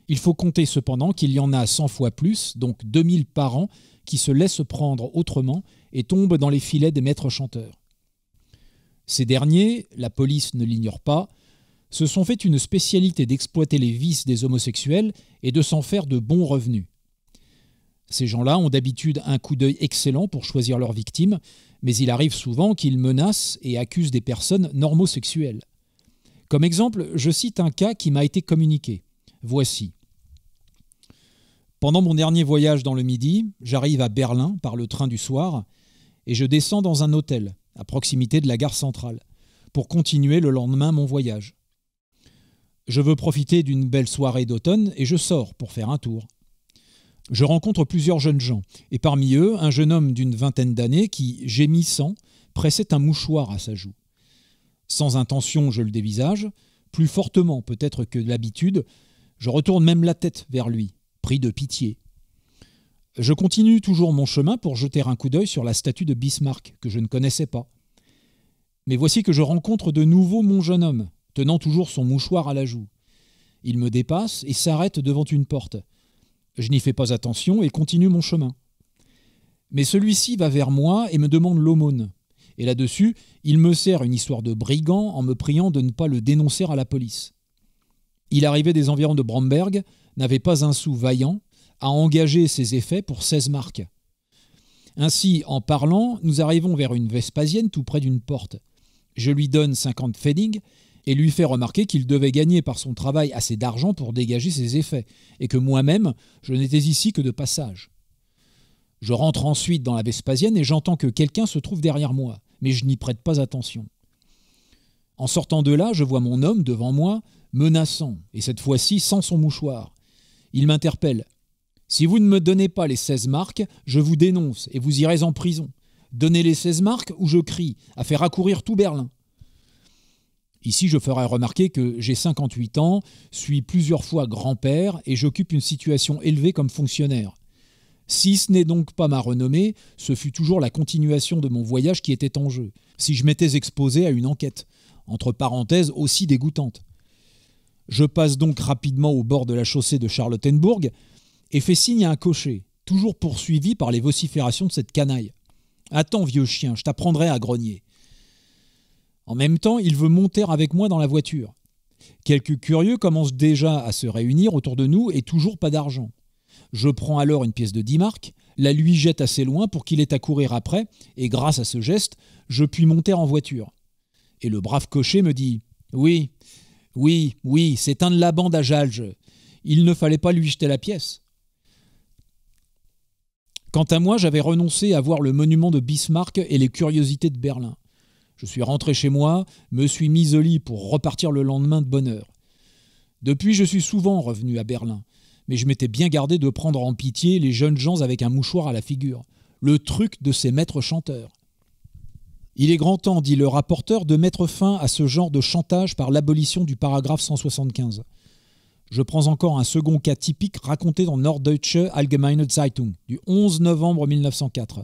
Il faut compter cependant qu'il y en a 100 fois plus, donc 2000 par an, qui se laissent prendre autrement et tombent dans les filets des maîtres chanteurs. Ces derniers, la police ne l'ignore pas, se sont fait une spécialité d'exploiter les vices des homosexuels et de s'en faire de bons revenus. Ces gens-là ont d'habitude un coup d'œil excellent pour choisir leurs victimes, mais il arrive souvent qu'ils menacent et accusent des personnes normosexuelles. Comme exemple, je cite un cas qui m'a été communiqué. Voici. Pendant mon dernier voyage dans le Midi, j'arrive à Berlin par le train du soir et je descends dans un hôtel à proximité de la gare centrale pour continuer le lendemain mon voyage. Je veux profiter d'une belle soirée d'automne et je sors pour faire un tour. Je rencontre plusieurs jeunes gens, et parmi eux, un jeune homme d'une vingtaine d'années qui, gémissant, pressait un mouchoir à sa joue. Sans intention, je le dévisage, plus fortement peut-être que d'habitude, je retourne même la tête vers lui, pris de pitié. Je continue toujours mon chemin pour jeter un coup d'œil sur la statue de Bismarck que je ne connaissais pas. Mais voici que je rencontre de nouveau mon jeune homme, tenant toujours son mouchoir à la joue. Il me dépasse et s'arrête devant une porte. Je n'y fais pas attention et continue mon chemin. Mais celui-ci va vers moi et me demande l'aumône. Et là-dessus, il me sert une histoire de brigand en me priant de ne pas le dénoncer à la police. Il arrivait des environs de Bramberg, n'avait pas un sou vaillant, a engagé ses effets pour 16 marques. Ainsi, en parlant, nous arrivons vers une Vespasienne tout près d'une porte. Je lui donne 50 pfennigs et lui fait remarquer qu'il devait gagner par son travail assez d'argent pour dégager ses effets, et que moi-même, je n'étais ici que de passage. Je rentre ensuite dans la Vespasienne et j'entends que quelqu'un se trouve derrière moi, mais je n'y prête pas attention. En sortant de là, je vois mon homme devant moi, menaçant, et cette fois-ci sans son mouchoir. Il m'interpelle. Si vous ne me donnez pas les 16 marques, je vous dénonce et vous irez en prison. Donnez les 16 marques ou je crie, à faire accourir tout Berlin. Ici, je ferai remarquer que j'ai 58 ans, suis plusieurs fois grand-père et j'occupe une situation élevée comme fonctionnaire. Si ce n'est donc pas ma renommée, ce fut toujours la continuation de mon voyage qui était en jeu, si je m'étais exposé à une enquête, entre parenthèses aussi dégoûtante. Je passe donc rapidement au bord de la chaussée de Charlottenburg et fais signe à un cocher, toujours poursuivi par les vociférations de cette canaille. Attends, vieux chien, je t'apprendrai à grogner. En même temps, il veut monter avec moi dans la voiture. Quelques curieux commencent déjà à se réunir autour de nous et toujours pas d'argent. Je prends alors une pièce de 10 marques, la lui jette assez loin pour qu'il ait à courir après, et grâce à ce geste, je puis monter en voiture. Et le brave cocher me dit Oui, oui, oui, c'est un de la bande à Jalge. Il ne fallait pas lui jeter la pièce. Quant à moi, j'avais renoncé à voir le monument de Bismarck et les curiosités de Berlin. Je suis rentré chez moi, me suis mis au lit pour repartir le lendemain de bonne heure. Depuis, je suis souvent revenu à Berlin, mais je m'étais bien gardé de prendre en pitié les jeunes gens avec un mouchoir à la figure. Le truc de ces maîtres chanteurs. Il est grand temps, dit le rapporteur, de mettre fin à ce genre de chantage par l'abolition du paragraphe 175. Je prends encore un second cas typique raconté dans Norddeutsche Allgemeine Zeitung du 11 novembre 1904.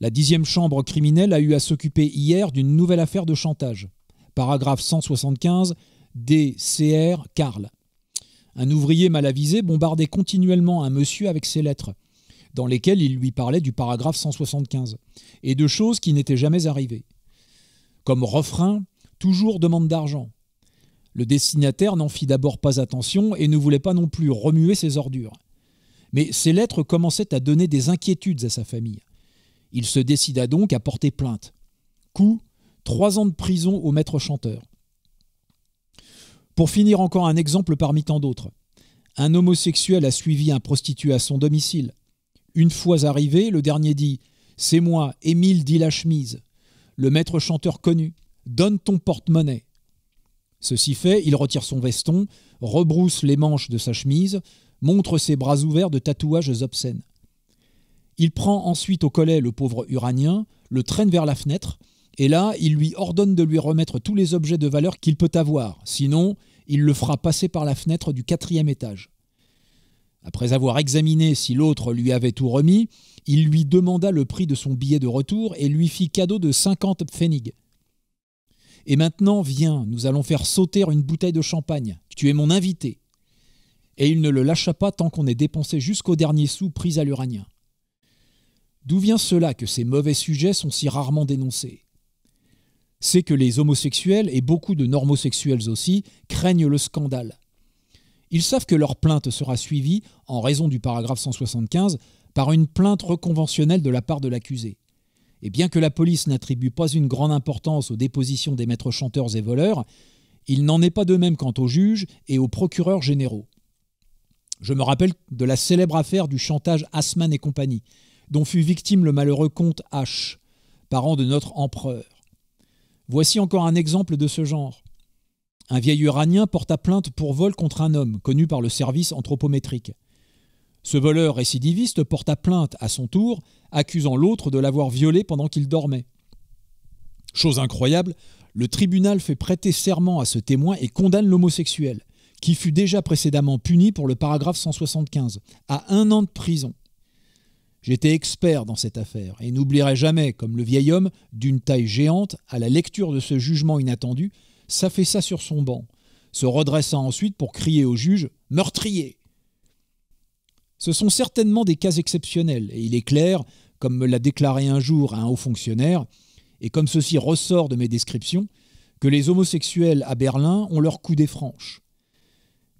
La dixième chambre criminelle a eu à s'occuper hier d'une nouvelle affaire de chantage. Paragraphe 175 DCR Karl. Un ouvrier mal avisé bombardait continuellement un monsieur avec ses lettres, dans lesquelles il lui parlait du paragraphe 175, et de choses qui n'étaient jamais arrivées. Comme refrain, toujours demande d'argent. Le destinataire n'en fit d'abord pas attention et ne voulait pas non plus remuer ses ordures. Mais ces lettres commençaient à donner des inquiétudes à sa famille. Il se décida donc à porter plainte. Coup, trois ans de prison au maître chanteur. Pour finir encore un exemple parmi tant d'autres. Un homosexuel a suivi un prostitué à son domicile. Une fois arrivé, le dernier dit C'est moi, Émile dit la chemise. Le maître chanteur connu Donne ton porte-monnaie. Ceci fait, il retire son veston, rebrousse les manches de sa chemise, montre ses bras ouverts de tatouages obscènes. Il prend ensuite au collet le pauvre Uranien, le traîne vers la fenêtre, et là, il lui ordonne de lui remettre tous les objets de valeur qu'il peut avoir, sinon, il le fera passer par la fenêtre du quatrième étage. Après avoir examiné si l'autre lui avait tout remis, il lui demanda le prix de son billet de retour et lui fit cadeau de 50 pfennigs. Et maintenant, viens, nous allons faire sauter une bouteille de champagne. Tu es mon invité. Et il ne le lâcha pas tant qu'on ait dépensé jusqu'au dernier sou pris à l'uranien. D'où vient cela que ces mauvais sujets sont si rarement dénoncés C'est que les homosexuels, et beaucoup de normosexuels aussi, craignent le scandale. Ils savent que leur plainte sera suivie, en raison du paragraphe 175, par une plainte reconventionnelle de la part de l'accusé. Et bien que la police n'attribue pas une grande importance aux dépositions des maîtres chanteurs et voleurs, il n'en est pas de même quant aux juges et aux procureurs généraux. Je me rappelle de la célèbre affaire du chantage Asman et compagnie, dont fut victime le malheureux comte H, parent de notre empereur. Voici encore un exemple de ce genre. Un vieil uranien porta plainte pour vol contre un homme, connu par le service anthropométrique. Ce voleur récidiviste porta plainte à son tour, accusant l'autre de l'avoir violé pendant qu'il dormait. Chose incroyable, le tribunal fait prêter serment à ce témoin et condamne l'homosexuel, qui fut déjà précédemment puni pour le paragraphe 175, à un an de prison. J'étais expert dans cette affaire et n'oublierai jamais, comme le vieil homme, d'une taille géante, à la lecture de ce jugement inattendu, s'affaissa sur son banc, se redressa ensuite pour crier au juge Meurtrier Ce sont certainement des cas exceptionnels, et il est clair, comme me l'a déclaré un jour un haut fonctionnaire, et comme ceci ressort de mes descriptions, que les homosexuels à Berlin ont leur coup des franches.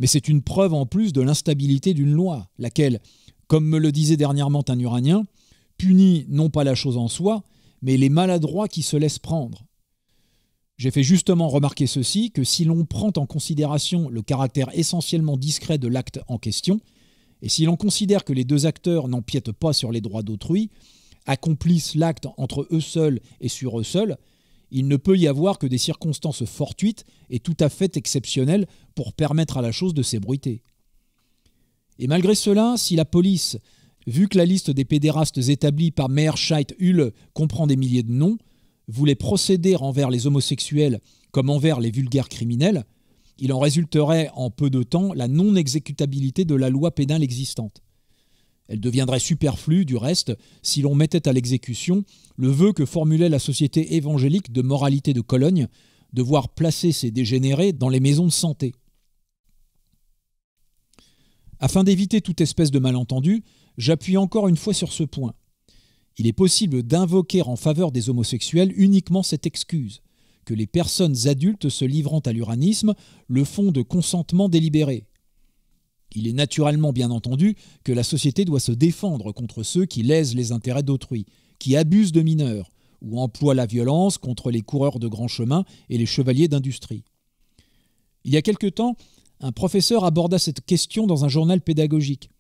Mais c'est une preuve en plus de l'instabilité d'une loi, laquelle, comme me le disait dernièrement un uranien, punit non pas la chose en soi, mais les maladroits qui se laissent prendre. J'ai fait justement remarquer ceci, que si l'on prend en considération le caractère essentiellement discret de l'acte en question, et si l'on considère que les deux acteurs n'empiètent pas sur les droits d'autrui, accomplissent l'acte entre eux seuls et sur eux seuls, il ne peut y avoir que des circonstances fortuites et tout à fait exceptionnelles pour permettre à la chose de s'ébruiter. Et malgré cela, si la police, vu que la liste des pédérastes établie par Mère Scheidt, Hull comprend des milliers de noms, voulait procéder envers les homosexuels comme envers les vulgaires criminels, il en résulterait en peu de temps la non-exécutabilité de la loi pénale existante. Elle deviendrait superflue, du reste, si l'on mettait à l'exécution le vœu que formulait la Société évangélique de moralité de Cologne de voir placer ces dégénérés dans les maisons de santé. Afin d'éviter toute espèce de malentendu, j'appuie encore une fois sur ce point. Il est possible d'invoquer en faveur des homosexuels uniquement cette excuse, que les personnes adultes se livrant à l'uranisme le font de consentement délibéré. Il est naturellement bien entendu que la société doit se défendre contre ceux qui lèsent les intérêts d'autrui, qui abusent de mineurs, ou emploient la violence contre les coureurs de grands chemins et les chevaliers d'industrie. Il y a quelque temps, un professeur aborda cette question dans un journal pédagogique.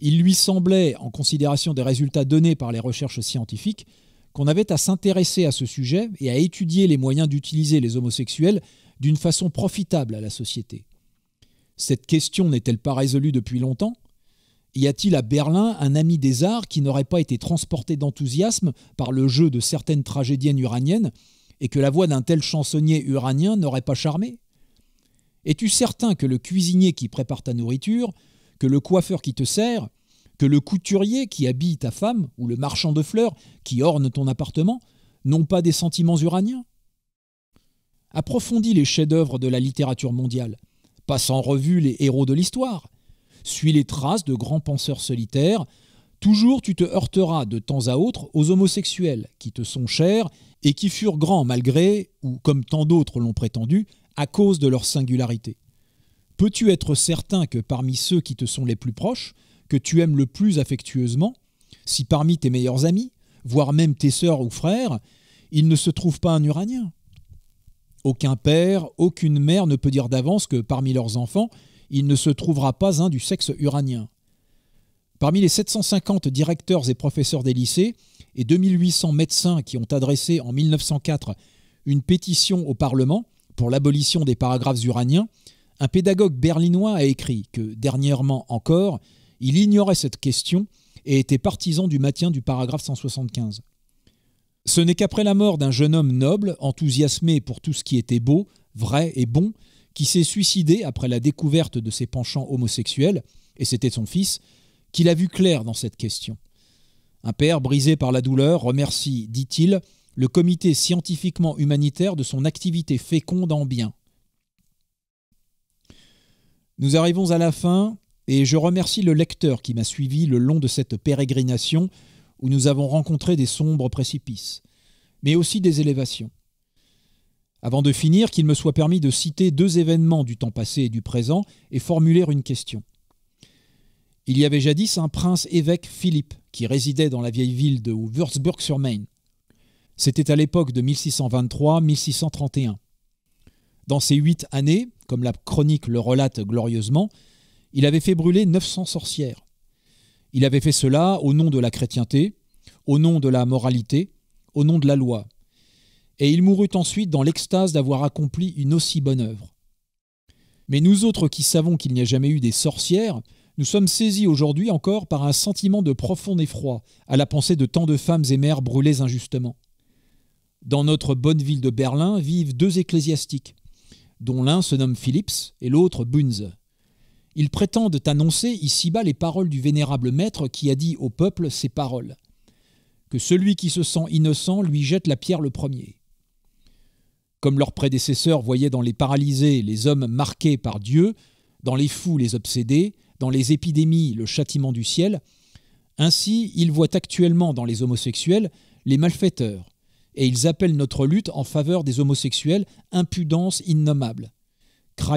Il lui semblait, en considération des résultats donnés par les recherches scientifiques, qu'on avait à s'intéresser à ce sujet et à étudier les moyens d'utiliser les homosexuels d'une façon profitable à la société. Cette question n'est-elle pas résolue depuis longtemps Y a-t-il à Berlin un ami des arts qui n'aurait pas été transporté d'enthousiasme par le jeu de certaines tragédiennes uraniennes et que la voix d'un tel chansonnier uranien n'aurait pas charmé es-tu certain que le cuisinier qui prépare ta nourriture, que le coiffeur qui te sert, que le couturier qui habille ta femme ou le marchand de fleurs qui orne ton appartement n'ont pas des sentiments uraniens Approfondis les chefs-d'œuvre de la littérature mondiale, passe en revue les héros de l'histoire, suis les traces de grands penseurs solitaires, toujours tu te heurteras de temps à autre aux homosexuels qui te sont chers et qui furent grands malgré, ou comme tant d'autres l'ont prétendu, à cause de leur singularité. Peux-tu être certain que parmi ceux qui te sont les plus proches, que tu aimes le plus affectueusement, si parmi tes meilleurs amis, voire même tes sœurs ou frères, il ne se trouve pas un uranien Aucun père, aucune mère ne peut dire d'avance que parmi leurs enfants, il ne se trouvera pas un du sexe uranien. Parmi les 750 directeurs et professeurs des lycées et 2800 médecins qui ont adressé en 1904 une pétition au Parlement, pour l'abolition des paragraphes uraniens, un pédagogue berlinois a écrit que, dernièrement encore, il ignorait cette question et était partisan du maintien du paragraphe 175. Ce n'est qu'après la mort d'un jeune homme noble, enthousiasmé pour tout ce qui était beau, vrai et bon, qui s'est suicidé après la découverte de ses penchants homosexuels, et c'était son fils, qu'il a vu clair dans cette question. Un père brisé par la douleur remercie, dit-il, le comité scientifiquement humanitaire de son activité féconde en bien. Nous arrivons à la fin et je remercie le lecteur qui m'a suivi le long de cette pérégrination où nous avons rencontré des sombres précipices, mais aussi des élévations. Avant de finir, qu'il me soit permis de citer deux événements du temps passé et du présent et formuler une question. Il y avait jadis un prince évêque Philippe qui résidait dans la vieille ville de Würzburg-sur-Main. C'était à l'époque de 1623-1631. Dans ces huit années, comme la chronique le relate glorieusement, il avait fait brûler 900 sorcières. Il avait fait cela au nom de la chrétienté, au nom de la moralité, au nom de la loi. Et il mourut ensuite dans l'extase d'avoir accompli une aussi bonne œuvre. Mais nous autres qui savons qu'il n'y a jamais eu des sorcières, nous sommes saisis aujourd'hui encore par un sentiment de profond effroi à la pensée de tant de femmes et mères brûlées injustement. Dans notre bonne ville de Berlin vivent deux ecclésiastiques, dont l'un se nomme Philips et l'autre Bunz. Ils prétendent annoncer ici-bas les paroles du vénérable maître qui a dit au peuple ces paroles. Que celui qui se sent innocent lui jette la pierre le premier. Comme leurs prédécesseurs voyaient dans les paralysés les hommes marqués par Dieu, dans les fous les obsédés, dans les épidémies le châtiment du ciel, ainsi ils voient actuellement dans les homosexuels les malfaiteurs, et ils appellent notre lutte en faveur des homosexuels impudence innommable.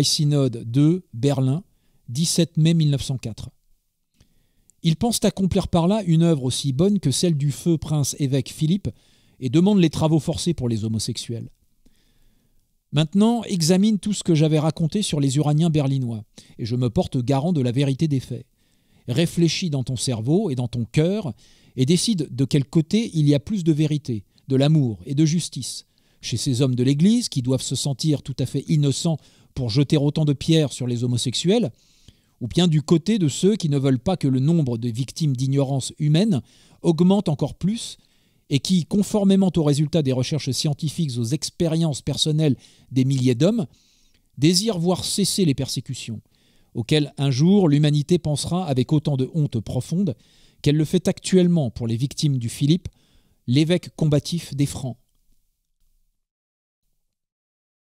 Synode 2, Berlin, 17 mai 1904. Ils pensent accomplir par là une œuvre aussi bonne que celle du feu prince évêque Philippe et demandent les travaux forcés pour les homosexuels. Maintenant, examine tout ce que j'avais raconté sur les uraniens berlinois, et je me porte garant de la vérité des faits. Réfléchis dans ton cerveau et dans ton cœur, et décide de quel côté il y a plus de vérité, de l'amour et de justice chez ces hommes de l'Église qui doivent se sentir tout à fait innocents pour jeter autant de pierres sur les homosexuels, ou bien du côté de ceux qui ne veulent pas que le nombre de victimes d'ignorance humaine augmente encore plus et qui, conformément aux résultats des recherches scientifiques, aux expériences personnelles des milliers d'hommes, désirent voir cesser les persécutions, auxquelles un jour l'humanité pensera avec autant de honte profonde qu'elle le fait actuellement pour les victimes du Philippe l'évêque combatif des Francs.